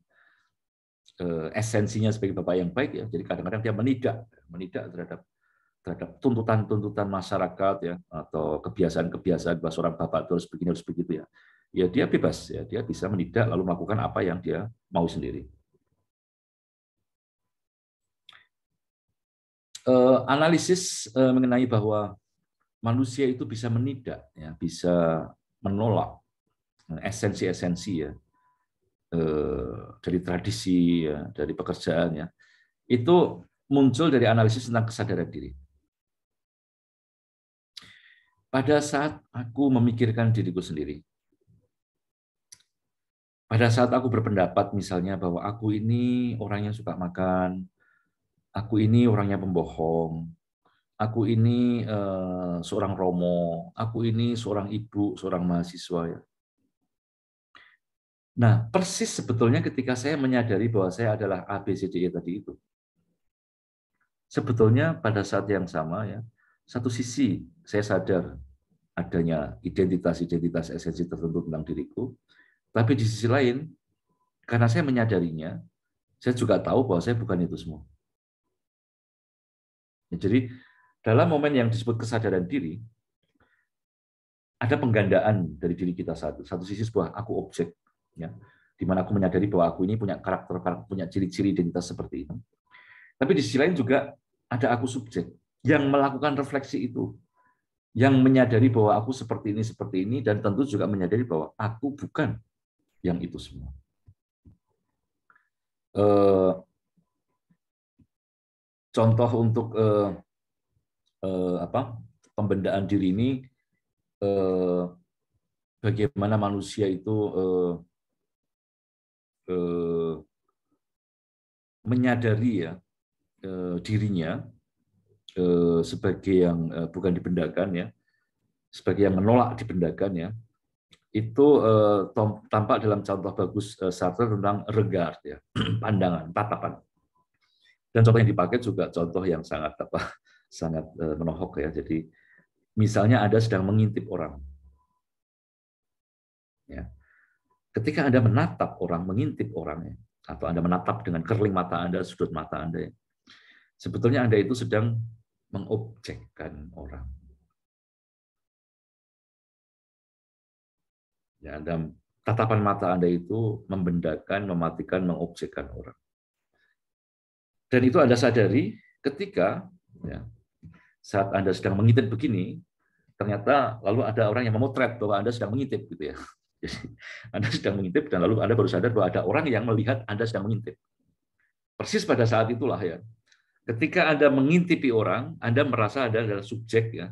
Speaker 1: Eh, esensinya sebagai bapak yang baik ya. Jadi kadang-kadang dia menidak, menidak terhadap terhadap tuntutan-tuntutan masyarakat ya atau kebiasaan-kebiasaan bahwa seorang bapak itu harus begini harus begitu ya. Ya dia bebas ya, dia bisa menidak lalu
Speaker 2: melakukan apa yang dia mau sendiri. Eh, analisis eh, mengenai bahwa manusia itu bisa
Speaker 1: menidak ya, bisa menolak esensi-esensi ya Eh, dari tradisi, ya, dari pekerjaan, ya, itu
Speaker 2: muncul dari analisis tentang kesadaran diri. Pada saat aku memikirkan diriku sendiri, pada
Speaker 1: saat aku berpendapat misalnya bahwa aku ini orang yang suka makan, aku ini orangnya pembohong, aku ini eh, seorang romo, aku ini seorang ibu, seorang mahasiswa ya. Nah, persis sebetulnya ketika saya menyadari bahwa saya adalah ABCDE tadi itu. Sebetulnya pada saat yang sama ya, satu sisi saya sadar adanya identitas-identitas esensi tertentu tentang diriku, tapi di sisi lain karena saya menyadarinya, saya juga tahu bahwa saya bukan itu semua. Ya, jadi dalam momen yang disebut kesadaran diri, ada penggandaan dari diri kita satu. Satu sisi sebuah aku objek, ya di mana aku menyadari bahwa aku ini punya karakter, punya ciri-ciri identitas seperti itu. Tapi di sisi lain juga ada aku subjek yang melakukan refleksi itu, yang menyadari bahwa aku seperti ini, seperti ini, dan tentu juga menyadari bahwa aku bukan yang itu semua.
Speaker 2: Eh, contoh untuk eh, eh, apa pembendaan diri ini, bagaimana manusia itu Eh, menyadari ya
Speaker 1: eh, dirinya eh, sebagai yang bukan dibendakan ya, sebagai yang menolak dibendakan ya, itu tampak dalam contoh bagus eh, Sartre tentang regard ya, pandangan, tatapan. Dan contoh yang dipakai juga contoh yang sangat apa, sangat menohok ya. Jadi misalnya ada sedang mengintip orang, ya, ketika Anda menatap orang, mengintip orangnya, atau Anda menatap dengan kerling mata Anda, sudut mata Anda, ya,
Speaker 2: sebetulnya Anda itu sedang mengobjekkan orang. Ya, Anda, tatapan mata Anda itu membendakan, mematikan, mengobjekkan orang. Dan itu Anda sadari
Speaker 1: ketika ya, saat Anda sedang mengintip begini, ternyata lalu ada orang yang memotret bahwa Anda sedang mengintip gitu ya. Anda sedang mengintip dan lalu Anda baru sadar bahwa ada orang yang melihat Anda sedang mengintip. Persis pada saat itulah ya. Ketika Anda mengintipi orang, Anda merasa Anda adalah subjek ya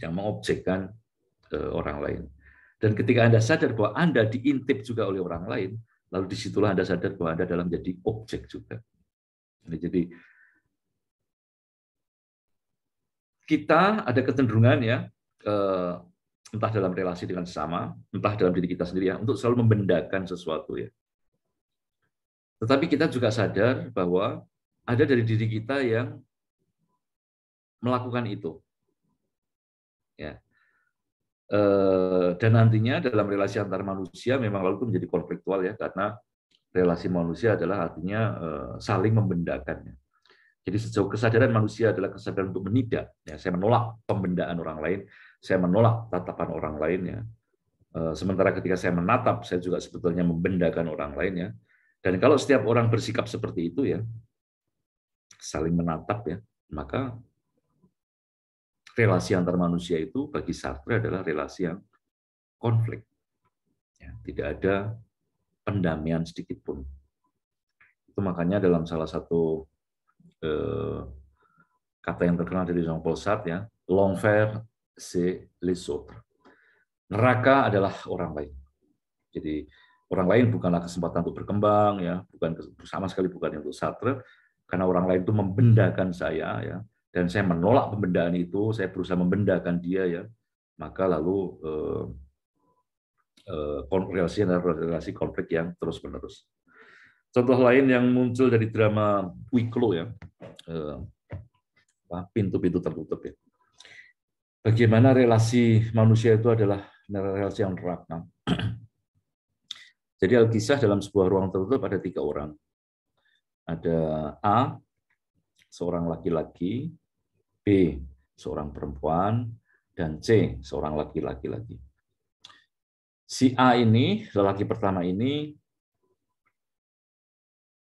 Speaker 1: yang mengobjekkan eh, orang lain. Dan ketika Anda sadar bahwa Anda diintip juga oleh orang lain, lalu disitulah Anda sadar bahwa Anda dalam jadi objek juga. Nah, jadi kita ada kecenderungan ya eh, entah dalam relasi dengan sesama, entah dalam diri kita sendiri ya, untuk selalu membendakan
Speaker 2: sesuatu ya. Tetapi kita juga sadar bahwa ada dari diri kita yang melakukan itu. Ya.
Speaker 1: Eh, dan nantinya dalam relasi antar manusia memang lalu itu menjadi konfliktual ya karena relasi manusia adalah artinya e, saling membendakannya. Jadi sejauh kesadaran manusia adalah kesadaran untuk menidak. Ya, saya menolak pembendaan orang lain, saya menolak tatapan orang lainnya. Eh, sementara ketika saya menatap, saya juga sebetulnya membendakan orang lainnya. Dan kalau setiap orang bersikap seperti itu ya, saling menatap ya, maka relasi antar manusia itu bagi Sartre adalah relasi yang konflik. Ya, tidak ada pendamaian sedikit pun. Itu makanya dalam salah satu eh, kata yang terkenal dari Jean-Paul Sartre ya, long fair c'est les Neraka adalah orang lain. Jadi orang lain bukanlah kesempatan untuk berkembang ya, bukan sama sekali bukan untuk Sartre karena orang lain itu membendakan saya ya dan saya menolak pembendaan itu, saya berusaha membendakan dia ya. Maka lalu eh, eh, relasi relasi konflik yang terus-menerus. Contoh lain yang muncul dari drama Wicklow ya. Eh, pintu-pintu tertutup ya bagaimana relasi manusia itu adalah relasi yang neraka. Jadi Alkisah dalam sebuah ruang tertutup ada tiga orang. Ada A, seorang laki-laki, B, seorang perempuan, dan C, seorang laki-laki lagi. Si A ini, lelaki pertama ini,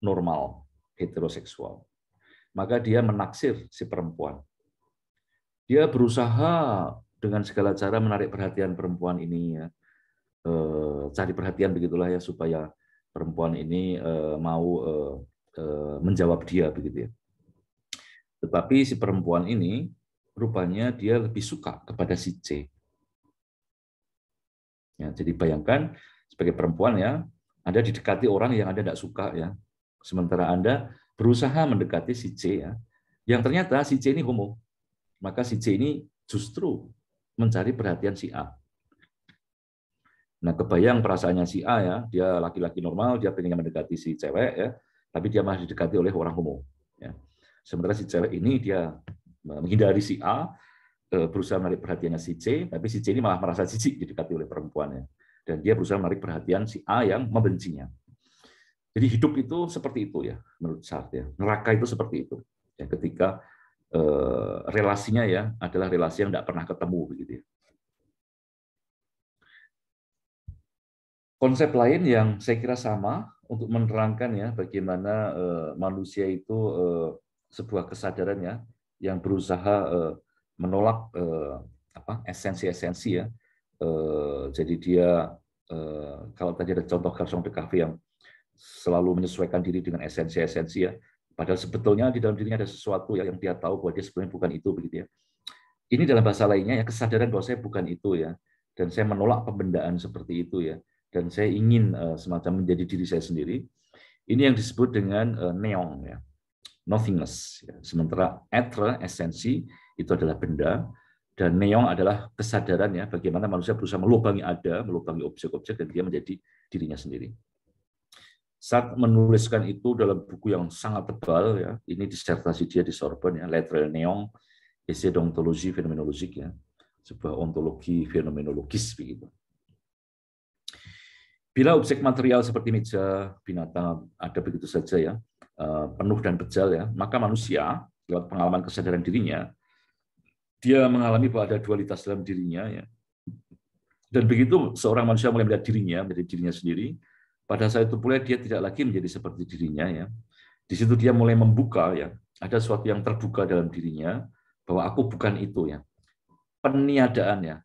Speaker 1: normal, heteroseksual. Maka dia menaksir si perempuan dia berusaha dengan segala cara menarik perhatian perempuan ini ya eh, cari perhatian begitulah ya supaya perempuan ini eh, mau eh, menjawab dia begitu ya tetapi si perempuan ini rupanya dia lebih suka kepada si C ya jadi bayangkan sebagai perempuan ya anda didekati orang yang Anda tidak suka ya. Sementara Anda berusaha mendekati si C ya. Yang ternyata si C ini homo maka si C ini justru mencari perhatian si A. Nah, kebayang perasaannya si A ya, dia laki-laki normal, dia pengen mendekati si cewek ya, tapi dia masih didekati oleh orang umum. Ya. Sementara si cewek ini dia menghindari si A, e, berusaha menarik perhatiannya si C, tapi si C ini malah merasa jijik didekati oleh perempuannya. Dan dia berusaha menarik perhatian si A yang membencinya. Jadi hidup itu seperti itu ya, menurut saya. Neraka itu seperti itu.
Speaker 2: Ya, ketika Eh, relasinya ya adalah relasi yang tidak pernah ketemu begitu ya. Konsep lain yang
Speaker 1: saya kira sama untuk menerangkan ya bagaimana eh, manusia itu eh, sebuah kesadaran ya yang berusaha menolak apa esensi-esensi ya. Jadi dia kalau tadi ada contoh garçon de cafe yang selalu menyesuaikan diri dengan esensi-esensi ya, Padahal sebetulnya di dalam dirinya ada sesuatu ya yang dia tahu bahwa dia sebenarnya bukan itu begitu ya. Ini dalam bahasa lainnya ya kesadaran bahwa saya bukan itu ya. Dan saya menolak pembendaan seperti itu ya. Dan saya ingin uh, semacam menjadi diri saya sendiri. Ini yang disebut dengan uh, neong ya. Nothingness. Ya. Sementara etre esensi itu adalah benda dan neong adalah kesadaran ya bagaimana manusia berusaha melubangi ada, melubangi objek-objek dan dia menjadi dirinya sendiri saat menuliskan itu dalam buku yang sangat tebal ya ini disertasi dia di Sorbonne ya Lettre Neon Essai d'ontologie Phénoménologique ya sebuah ontologi fenomenologis begitu bila objek material seperti meja binatang ada begitu saja ya eh, penuh dan bejal ya maka manusia lewat pengalaman kesadaran dirinya dia mengalami bahwa ada dualitas dalam dirinya ya dan begitu seorang manusia mulai melihat dirinya menjadi dirinya sendiri pada saat itu pula dia tidak lagi menjadi seperti dirinya ya. Di situ dia mulai membuka ya, ada sesuatu yang terbuka dalam dirinya bahwa aku bukan itu ya. Peniadaan ya,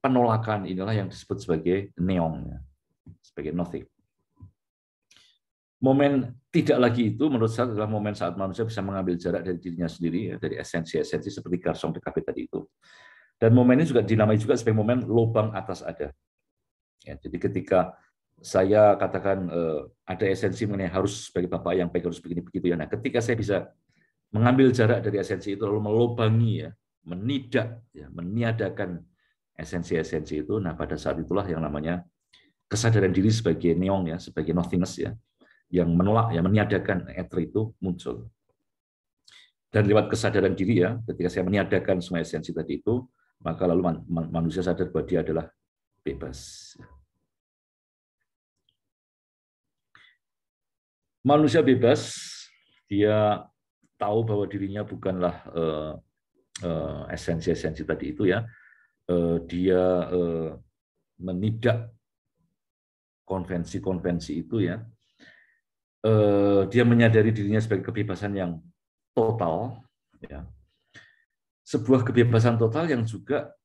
Speaker 1: penolakan inilah yang disebut sebagai neong ya. Sebagai nothing. Momen tidak lagi itu menurut saya adalah momen saat manusia bisa mengambil jarak dari dirinya sendiri ya, dari esensi-esensi seperti Garsong PKP tadi itu. Dan momen ini juga dinamai juga sebagai momen lubang atas ada. Ya, jadi ketika saya katakan eh, ada esensi mengenai harus sebagai bapak yang baik harus begini begitu ya. Nah, ketika saya bisa mengambil jarak dari esensi itu lalu melobangi ya, menidak ya, meniadakan esensi-esensi itu. Nah, pada saat itulah yang namanya kesadaran diri sebagai neong ya, sebagai nothingness ya, yang menolak ya, meniadakan etri itu muncul. Dan lewat kesadaran diri ya, ketika saya meniadakan semua esensi tadi itu, maka lalu manusia
Speaker 2: sadar bahwa dia adalah bebas. manusia bebas, dia tahu bahwa
Speaker 1: dirinya bukanlah eh, eh, esensi-esensi tadi itu ya. Eh, dia menidak konvensi-konvensi itu ya. Dia menyadari dirinya sebagai kebebasan yang total, ya. sebuah kebebasan total yang juga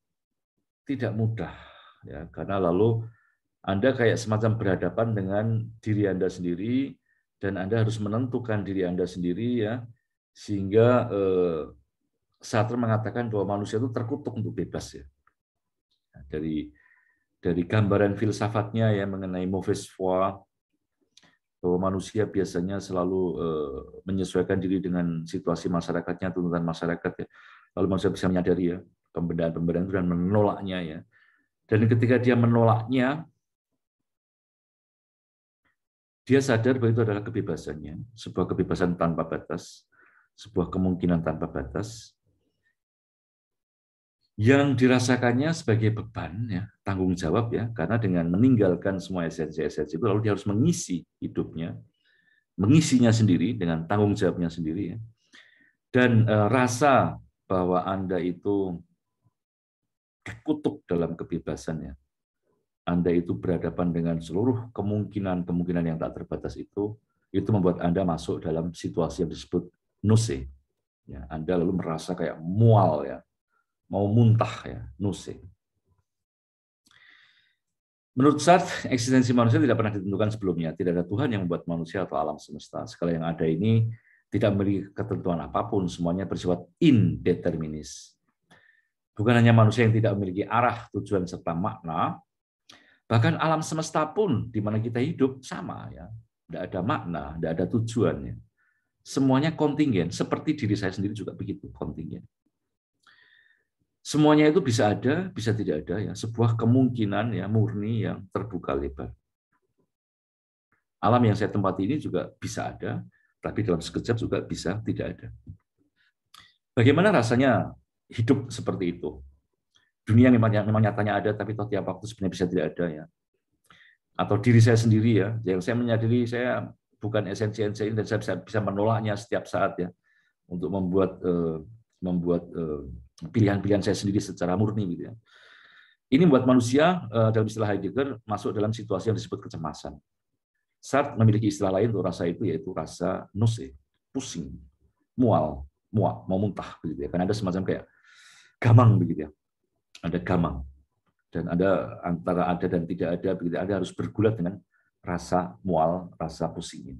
Speaker 1: tidak mudah, ya karena lalu anda kayak semacam berhadapan dengan diri anda sendiri dan Anda harus menentukan diri Anda sendiri ya sehingga eh, Sartre mengatakan bahwa manusia itu terkutuk untuk bebas ya. Nah, dari dari gambaran filsafatnya ya mengenai mauvaise foi bahwa manusia biasanya selalu eh, menyesuaikan diri dengan situasi masyarakatnya, tuntutan masyarakat ya. Lalu manusia bisa menyadari ya pembedaan-pembedaan itu dan menolaknya ya. Dan ketika dia menolaknya, dia sadar bahwa itu adalah kebebasannya,
Speaker 2: sebuah kebebasan tanpa batas, sebuah
Speaker 1: kemungkinan tanpa batas, yang dirasakannya sebagai beban ya tanggung jawab ya karena dengan meninggalkan semua esensi-esensi itu lalu dia harus mengisi hidupnya mengisinya sendiri dengan tanggung jawabnya sendiri ya dan e, rasa bahwa anda itu terkutuk dalam kebebasannya anda itu berhadapan dengan seluruh kemungkinan-kemungkinan yang tak terbatas itu, itu membuat Anda masuk dalam situasi yang disebut nuse. Ya, Anda lalu merasa kayak mual ya, mau muntah ya, nuse. Menurut Sartre, eksistensi manusia tidak pernah ditentukan sebelumnya. Tidak ada Tuhan yang membuat manusia atau alam semesta. Segala yang ada ini tidak memiliki ketentuan apapun, semuanya bersifat indeterminis. Bukan hanya manusia yang tidak memiliki arah, tujuan, serta makna, Bahkan alam semesta pun di mana kita hidup sama ya. Tidak ada makna, tidak ada tujuannya. Semuanya kontingen, seperti diri saya sendiri juga begitu kontingen. Semuanya itu bisa ada, bisa tidak ada ya, sebuah kemungkinan ya murni yang terbuka lebar. Alam yang saya tempati ini juga bisa ada, tapi dalam sekejap juga bisa tidak ada. Bagaimana rasanya hidup seperti itu? dunia memang, memang nyatanya ada, tapi toh tiap waktu sebenarnya bisa tidak ada ya. Atau diri saya sendiri ya, yang saya menyadari saya bukan esensi esensi ini dan saya bisa, bisa menolaknya setiap saat ya untuk membuat eh, membuat eh, pilihan-pilihan saya sendiri secara murni gitu ya. Ini buat manusia eh, dalam istilah Heidegger masuk dalam situasi yang disebut kecemasan. Saat memiliki istilah lain untuk rasa itu yaitu rasa nose, pusing, mual, muak, mau muntah begitu ya. Karena ada semacam kayak gamang begitu ya ada gamang dan ada antara ada dan tidak ada begitu ada harus bergulat dengan rasa mual rasa pusing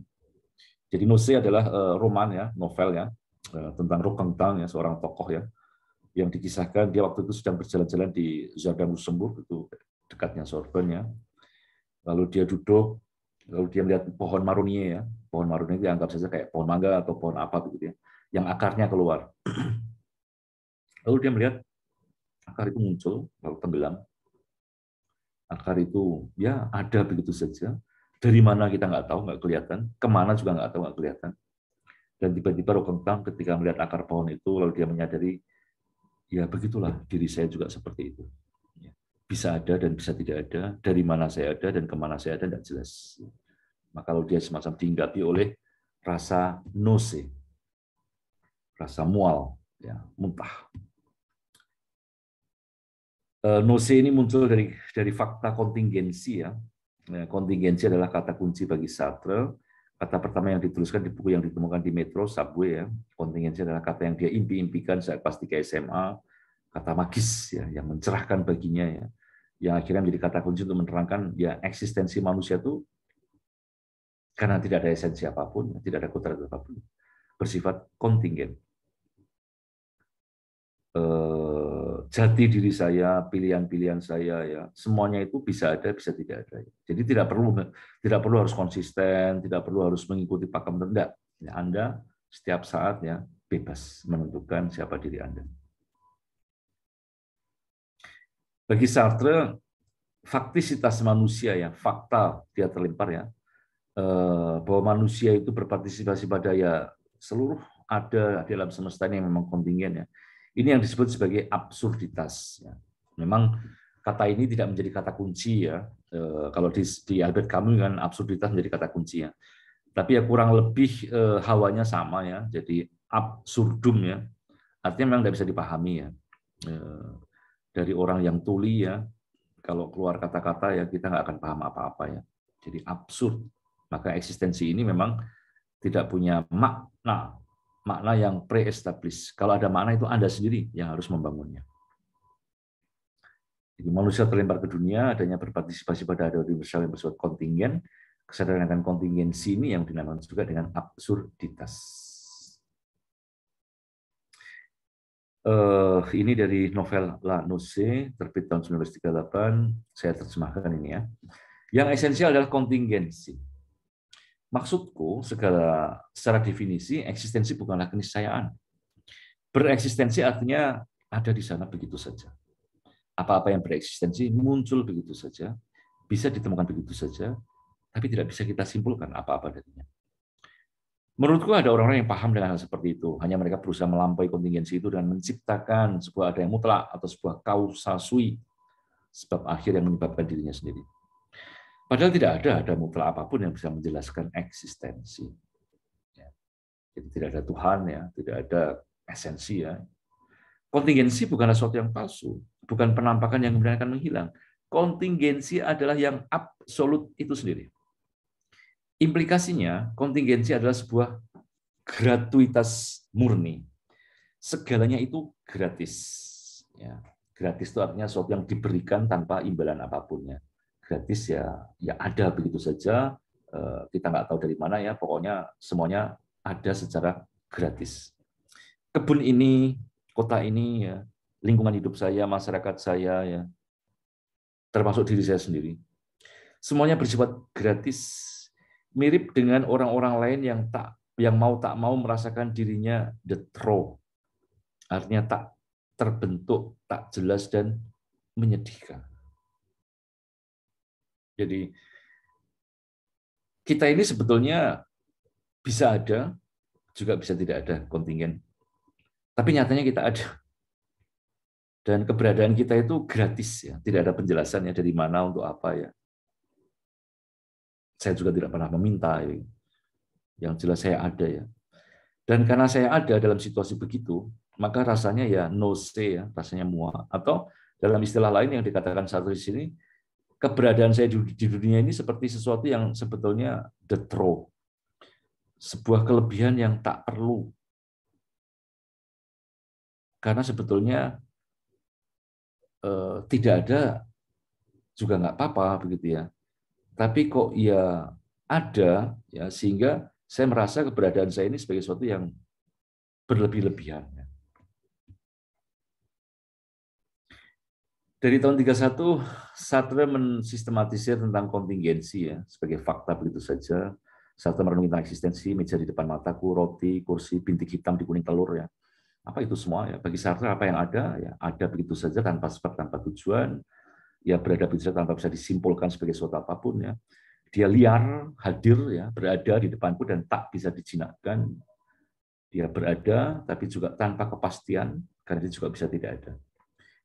Speaker 1: jadi Nose adalah eh, roman ya novel ya eh, tentang rukeng Tang ya seorang tokoh ya yang dikisahkan dia waktu itu sedang berjalan-jalan di Zada Luxemburg itu dekatnya Sorbonne ya lalu dia duduk lalu dia melihat pohon marunia ya pohon maronie itu anggap saja kayak pohon mangga atau pohon apa begitu ya yang akarnya keluar lalu dia melihat akar itu muncul, kalau tenggelam. Akar itu ya ada begitu saja. Dari mana kita nggak tahu, nggak kelihatan. Kemana juga nggak tahu, nggak kelihatan. Dan tiba-tiba roh Tang ketika melihat akar pohon itu, lalu dia menyadari, ya begitulah diri saya juga seperti itu. Ya, bisa ada dan bisa tidak ada, dari mana saya ada dan kemana saya ada, tidak jelas. Maka kalau dia semacam tinggapi oleh rasa nose, rasa mual, ya, muntah. Eh, Nose ini muncul dari dari fakta kontingensi ya. ya kontingensi adalah kata kunci bagi Sartre. Kata pertama yang dituliskan di buku yang ditemukan di Metro Subway ya. Kontingensi adalah kata yang dia impi-impikan saat pasti ke SMA. Kata magis ya yang mencerahkan baginya ya. Yang akhirnya menjadi kata kunci untuk menerangkan ya eksistensi manusia itu karena tidak ada esensi apapun, tidak ada kodrat apapun, bersifat kontingen. Eh, jati diri saya, pilihan-pilihan saya ya, semuanya itu bisa ada, bisa tidak ada. Ya. Jadi tidak perlu tidak perlu harus konsisten, tidak perlu harus mengikuti pakem rendah. Ya, anda setiap saat ya bebas menentukan siapa diri Anda. Bagi Sartre, faktisitas manusia ya, fakta dia terlempar ya, eh, bahwa manusia itu berpartisipasi pada ya seluruh ada di dalam semesta ini yang memang kontingen ya. Ini yang disebut sebagai absurditas. Ya. Memang kata ini tidak menjadi kata kunci ya. Eh, kalau di, di Albert Camus kan absurditas menjadi kata kunci ya. Tapi ya kurang lebih eh, hawanya sama ya. Jadi absurdum ya. Artinya memang tidak bisa dipahami ya. Eh, dari orang yang tuli ya, kalau keluar kata-kata ya kita nggak akan paham apa-apa ya. Jadi absurd. Maka eksistensi ini memang tidak punya makna makna yang pre-established. Kalau ada makna itu Anda sendiri yang harus membangunnya. Jadi manusia terlempar ke dunia, adanya berpartisipasi pada ada universal yang bersifat kontingen, kesadaran akan kontingensi ini yang dinamakan juga dengan absurditas. Uh, ini dari novel La Noce, terbit tahun 1938. Saya terjemahkan ini ya. Yang esensial adalah kontingensi. Maksudku, segala, secara definisi, eksistensi bukanlah keniscayaan. Bereksistensi artinya ada di sana begitu saja. Apa-apa yang bereksistensi muncul begitu saja, bisa ditemukan begitu saja, tapi tidak bisa kita simpulkan apa-apa darinya. Menurutku ada orang-orang yang paham dengan hal seperti itu. Hanya mereka berusaha melampaui kontingensi itu dan menciptakan sebuah ada yang mutlak atau sebuah kausa sui, sebab akhir yang menyebabkan dirinya sendiri. Padahal tidak ada ada mutlak apapun yang bisa menjelaskan eksistensi. Ya. Jadi tidak ada Tuhan ya, tidak ada esensi ya. Kontingensi bukanlah sesuatu yang palsu, bukan penampakan yang kemudian akan menghilang. Kontingensi adalah yang absolut itu sendiri. Implikasinya, kontingensi adalah sebuah gratuitas murni. Segalanya itu gratis. Ya. gratis itu artinya sesuatu yang diberikan tanpa imbalan apapun. Ya gratis ya ya ada begitu saja eh, kita nggak tahu dari mana ya pokoknya semuanya ada secara gratis kebun ini kota ini ya lingkungan hidup saya masyarakat saya ya termasuk diri saya sendiri semuanya bersifat gratis mirip dengan orang-orang lain yang tak yang mau tak mau merasakan dirinya the throw
Speaker 2: artinya tak terbentuk tak jelas dan menyedihkan jadi kita ini sebetulnya bisa ada, juga bisa tidak ada kontingen.
Speaker 1: Tapi nyatanya kita ada. Dan keberadaan kita itu gratis ya, tidak ada penjelasannya dari mana untuk apa ya. Saya juga tidak pernah meminta ya. Yang jelas saya ada ya. Dan karena saya ada dalam situasi begitu, maka rasanya ya no stay ya, rasanya muak. Atau dalam istilah lain yang dikatakan satu di sini, keberadaan saya di dunia ini seperti sesuatu yang sebetulnya
Speaker 2: the throw, sebuah kelebihan yang tak perlu. Karena sebetulnya eh, tidak ada juga nggak apa-apa begitu ya. Tapi kok ya ada ya sehingga saya merasa keberadaan saya ini sebagai sesuatu yang berlebih-lebihan. dari tahun
Speaker 1: 31 Sartre mensistematisir tentang kontingensi ya sebagai fakta begitu saja. Sartre merenungi tentang eksistensi, meja di depan mataku, roti, kursi, bintik hitam di kuning telur ya. Apa itu semua ya? Bagi Sartre apa yang ada ya ada begitu saja tanpa sebab tanpa tujuan. Ya berada begitu saja tanpa bisa disimpulkan sebagai suatu apapun ya. Dia liar, hadir ya, berada di depanku dan tak bisa dijinakkan. Dia berada tapi juga tanpa kepastian karena dia juga bisa tidak ada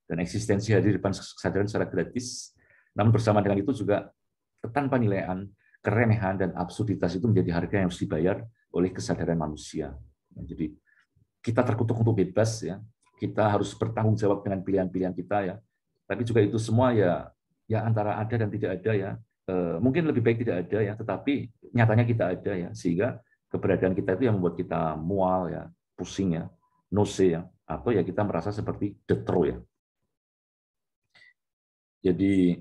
Speaker 1: dan eksistensi hadir di depan kesadaran secara gratis, namun bersama dengan itu juga nilaian, keremehan, dan absurditas itu menjadi harga yang harus dibayar oleh kesadaran manusia. Ya, jadi kita terkutuk untuk bebas ya, kita harus bertanggung jawab dengan pilihan-pilihan kita ya. Tapi juga itu semua ya ya antara ada dan tidak ada ya. E, mungkin lebih baik tidak ada ya, tetapi nyatanya kita ada ya sehingga keberadaan kita itu yang membuat kita mual ya, pusing ya, nose ya atau ya kita merasa seperti detro ya, jadi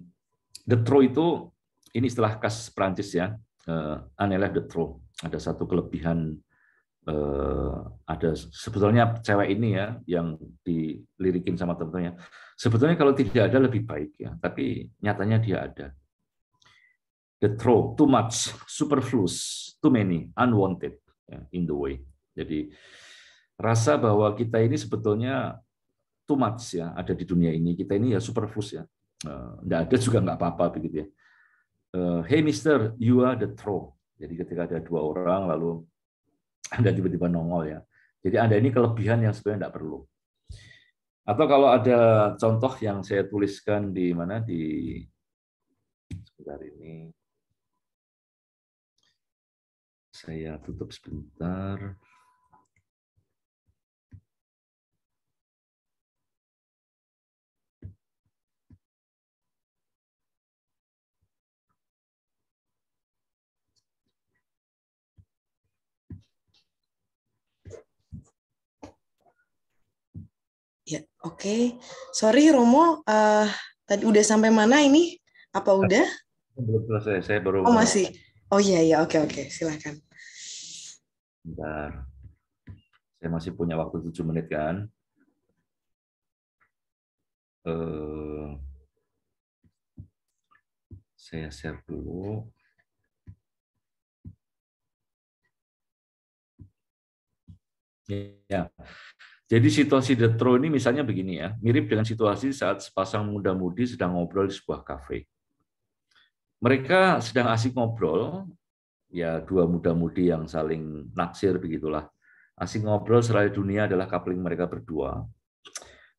Speaker 1: the Tro itu ini istilah khas Prancis ya, uh, The Tro. Ada satu kelebihan uh, ada sebetulnya cewek ini ya yang dilirikin sama temennya. Sebetulnya kalau tidak ada lebih baik ya, tapi nyatanya dia ada. The throw, too much, superfluous, too many, unwanted ya, in the way. Jadi rasa bahwa kita ini sebetulnya too much ya ada di dunia ini. Kita ini ya superfluous ya, Eh, nggak ada juga nggak apa-apa begitu ya. Eh, hey Mister, you are the throw. Jadi ketika ada dua orang lalu anda tiba-tiba nongol ya. Jadi Anda ini kelebihan yang sebenarnya tidak perlu. Atau kalau ada contoh yang saya tuliskan di
Speaker 2: mana di sebentar ini saya tutup sebentar. Ya, oke. Okay. Sorry Romo, uh, tadi udah sampai mana ini? Apa udah? Belum selesai, saya baru. Oh, masih. Oh iya iya, oke okay, oke, okay. silakan. Bentar. Saya masih punya waktu 7 menit kan? Uh, saya share dulu. Ya. Yeah.
Speaker 1: Jadi situasi the ini misalnya begini ya, mirip dengan situasi saat sepasang muda-mudi sedang ngobrol di sebuah kafe. Mereka sedang asik ngobrol, ya dua muda-mudi yang saling naksir begitulah. Asik ngobrol Selain dunia adalah coupling mereka berdua.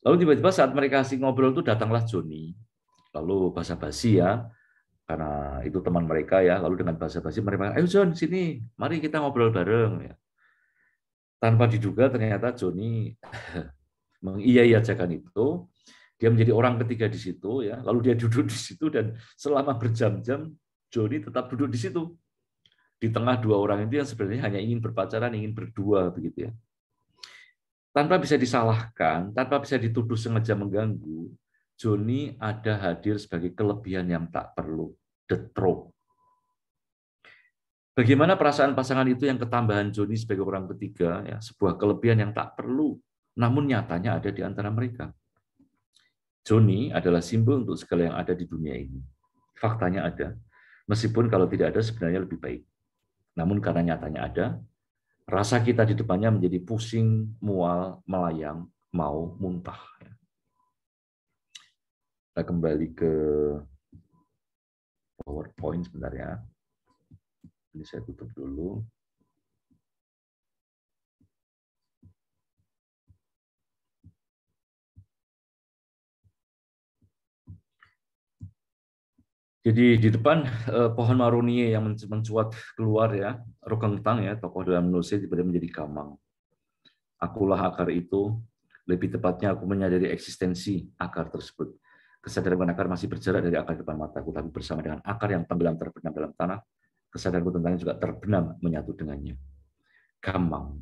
Speaker 1: Lalu tiba-tiba saat mereka asik ngobrol itu datanglah Joni. Lalu bahasa basi ya, karena itu teman mereka ya. Lalu dengan bahasa basi mereka, ayo John sini, mari kita ngobrol bareng ya tanpa diduga ternyata Joni ajakan itu dia menjadi orang ketiga di situ ya lalu dia duduk di situ dan selama berjam-jam Joni tetap duduk di situ di tengah dua orang itu yang sebenarnya hanya ingin berpacaran ingin berdua begitu ya tanpa bisa disalahkan tanpa bisa dituduh sengaja mengganggu Joni ada hadir sebagai kelebihan yang tak perlu the trope Bagaimana perasaan pasangan itu yang ketambahan Joni sebagai orang ketiga, ya, sebuah kelebihan yang tak perlu, namun nyatanya ada di antara mereka. Joni adalah simbol untuk segala yang ada di dunia ini. Faktanya ada, meskipun kalau tidak ada sebenarnya lebih baik. Namun karena nyatanya ada, rasa kita di depannya menjadi pusing, mual,
Speaker 2: melayang, mau muntah. Ya. Kita kembali ke PowerPoint sebenarnya. Ini saya tutup dulu. Jadi di depan eh, pohon marunie yang mencuat
Speaker 1: keluar ya, rokentang ya, tokoh dalam Nusir tiba menjadi gamang. Akulah akar itu, lebih tepatnya aku menyadari eksistensi akar tersebut. Kesadaran akar masih berjarak dari akar depan mataku, tapi bersama dengan akar yang tenggelam terbenam dalam tanah, kesadaranku tentangnya juga terbenam menyatu dengannya. Gampang.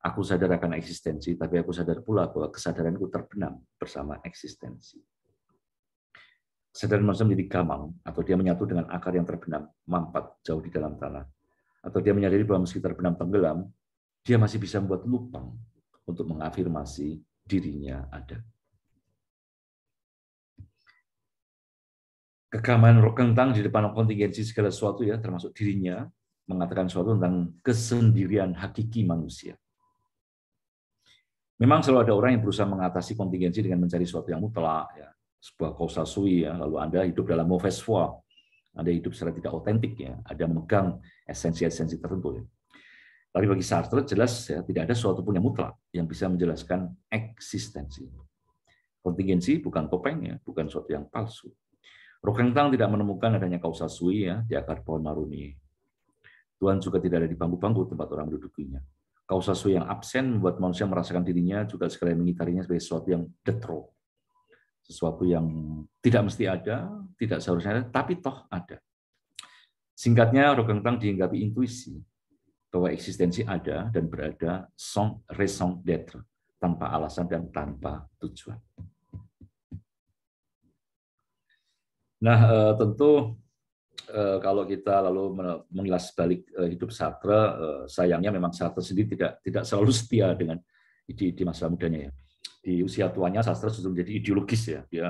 Speaker 1: Aku sadar akan eksistensi, tapi aku sadar pula bahwa kesadaranku terbenam bersama eksistensi. Kesadaran manusia menjadi gamang, atau dia menyatu dengan akar yang terbenam, mampat jauh di dalam tanah. Atau dia menyadari bahwa meski terbenam tenggelam, dia masih bisa membuat lubang untuk mengafirmasi dirinya ada. roh kentang di depan kontingensi segala sesuatu ya, termasuk dirinya, mengatakan sesuatu tentang kesendirian hakiki manusia. Memang selalu ada orang yang berusaha mengatasi kontingensi dengan mencari sesuatu yang mutlak, ya, sebuah kausa sui, ya, lalu Anda hidup dalam mauvaise foi, Anda hidup secara tidak otentik, ya, ada memegang esensi-esensi tertentu. Ya. Tapi bagi Sartre jelas ya, tidak ada sesuatu pun yang mutlak yang bisa menjelaskan eksistensi. Kontingensi bukan topeng, ya, bukan sesuatu yang palsu, Rukengtang tidak menemukan adanya kausa sui ya, di akar pohon maruni. Tuhan juga tidak ada di bangku-bangku tempat orang mendudukinya. Kausa sui yang absen membuat manusia merasakan dirinya juga sekalian mengitarinya sebagai sesuatu yang detro. Sesuatu yang tidak mesti ada, tidak seharusnya ada, tapi toh ada. Singkatnya, Rukengtang dihinggapi intuisi bahwa eksistensi ada dan berada song raison d'être, tanpa alasan dan tanpa tujuan. Nah, eh, tentu eh, kalau kita lalu mengilas balik eh, hidup Sartre, sayangnya memang Sartre sendiri tidak tidak selalu setia dengan ide-ide masa mudanya ya. Di usia tuanya Sartre sudah menjadi ideologis ya, dia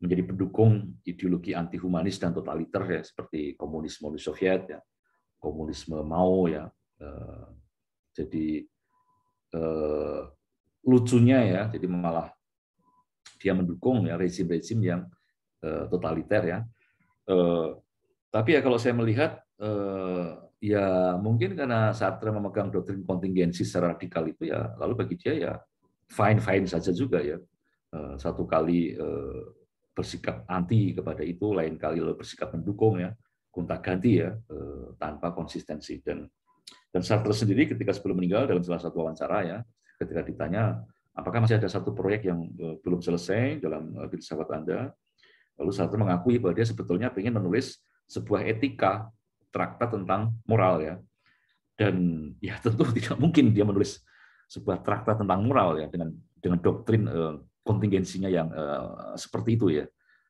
Speaker 1: menjadi pendukung ideologi anti humanis dan totaliter ya seperti komunisme Uni Soviet ya, komunisme Mao ya. jadi lucunya ya, jadi malah dia mendukung ya rezim-rezim yang Eh, totaliter ya. Eh, tapi ya kalau saya melihat eh, ya mungkin karena Sartre memegang doktrin kontingensi secara radikal itu ya lalu bagi dia ya fine fine saja juga ya. Satu kali bersikap anti kepada itu, lain kali lalu bersikap mendukung ya, gonta ganti ya tanpa konsistensi dan dan Sartre sendiri ketika sebelum meninggal dalam salah satu wawancara ya, ketika ditanya apakah masih ada satu proyek yang belum selesai dalam filsafat Anda, Lalu Sartre mengakui bahwa dia sebetulnya ingin menulis sebuah etika traktat tentang moral ya. Dan ya tentu tidak mungkin dia menulis sebuah traktat tentang moral ya dengan dengan doktrin eh, kontingensinya yang eh, seperti itu ya.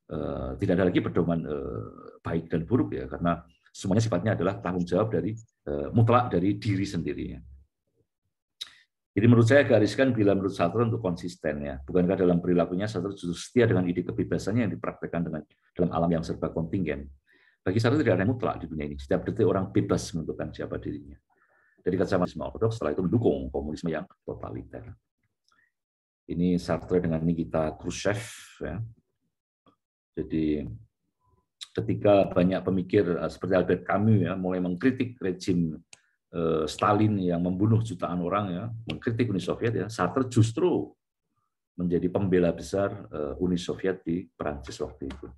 Speaker 1: Eh, tidak ada lagi pedoman eh, baik dan buruk ya karena semuanya sifatnya adalah tanggung jawab dari eh, mutlak dari diri sendirinya. Jadi menurut saya gariskan bila menurut Sartre untuk konsisten ya. Bukankah dalam perilakunya Sartre justru setia dengan ide kebebasannya yang dipraktekkan dengan dalam alam yang serba kontingen. Bagi Sartre tidak ada yang mutlak di dunia ini. Setiap detik orang bebas menentukan siapa dirinya. Jadi kacamata semua ortodoks setelah itu mendukung komunisme yang totaliter. Ini Sartre dengan Nikita Khrushchev ya. Jadi ketika banyak pemikir eh, seperti Albert Camus ya mulai mengkritik rezim. Eh, Stalin yang membunuh jutaan orang ya, mengkritik Uni Soviet ya, Sartre justru menjadi pembela besar eh, Uni Soviet di Perancis waktu itu.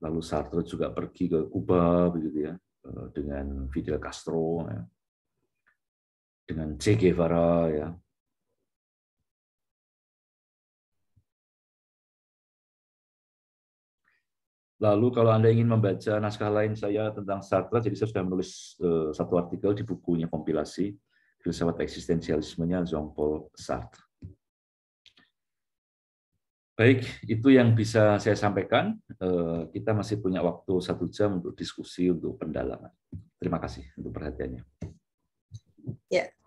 Speaker 1: Lalu Sartre juga pergi ke Kuba begitu ya eh,
Speaker 2: dengan Fidel Castro ya. dengan Che Guevara ya Lalu kalau Anda ingin membaca naskah lain saya tentang Sartre, jadi
Speaker 1: saya sudah menulis eh, satu artikel di bukunya kompilasi filsafat eksistensialismenya Jean-Paul Sartre. Baik, itu yang bisa saya sampaikan. Eh, kita masih punya waktu satu jam untuk diskusi, untuk pendalaman. Terima kasih untuk perhatiannya.
Speaker 2: Ya,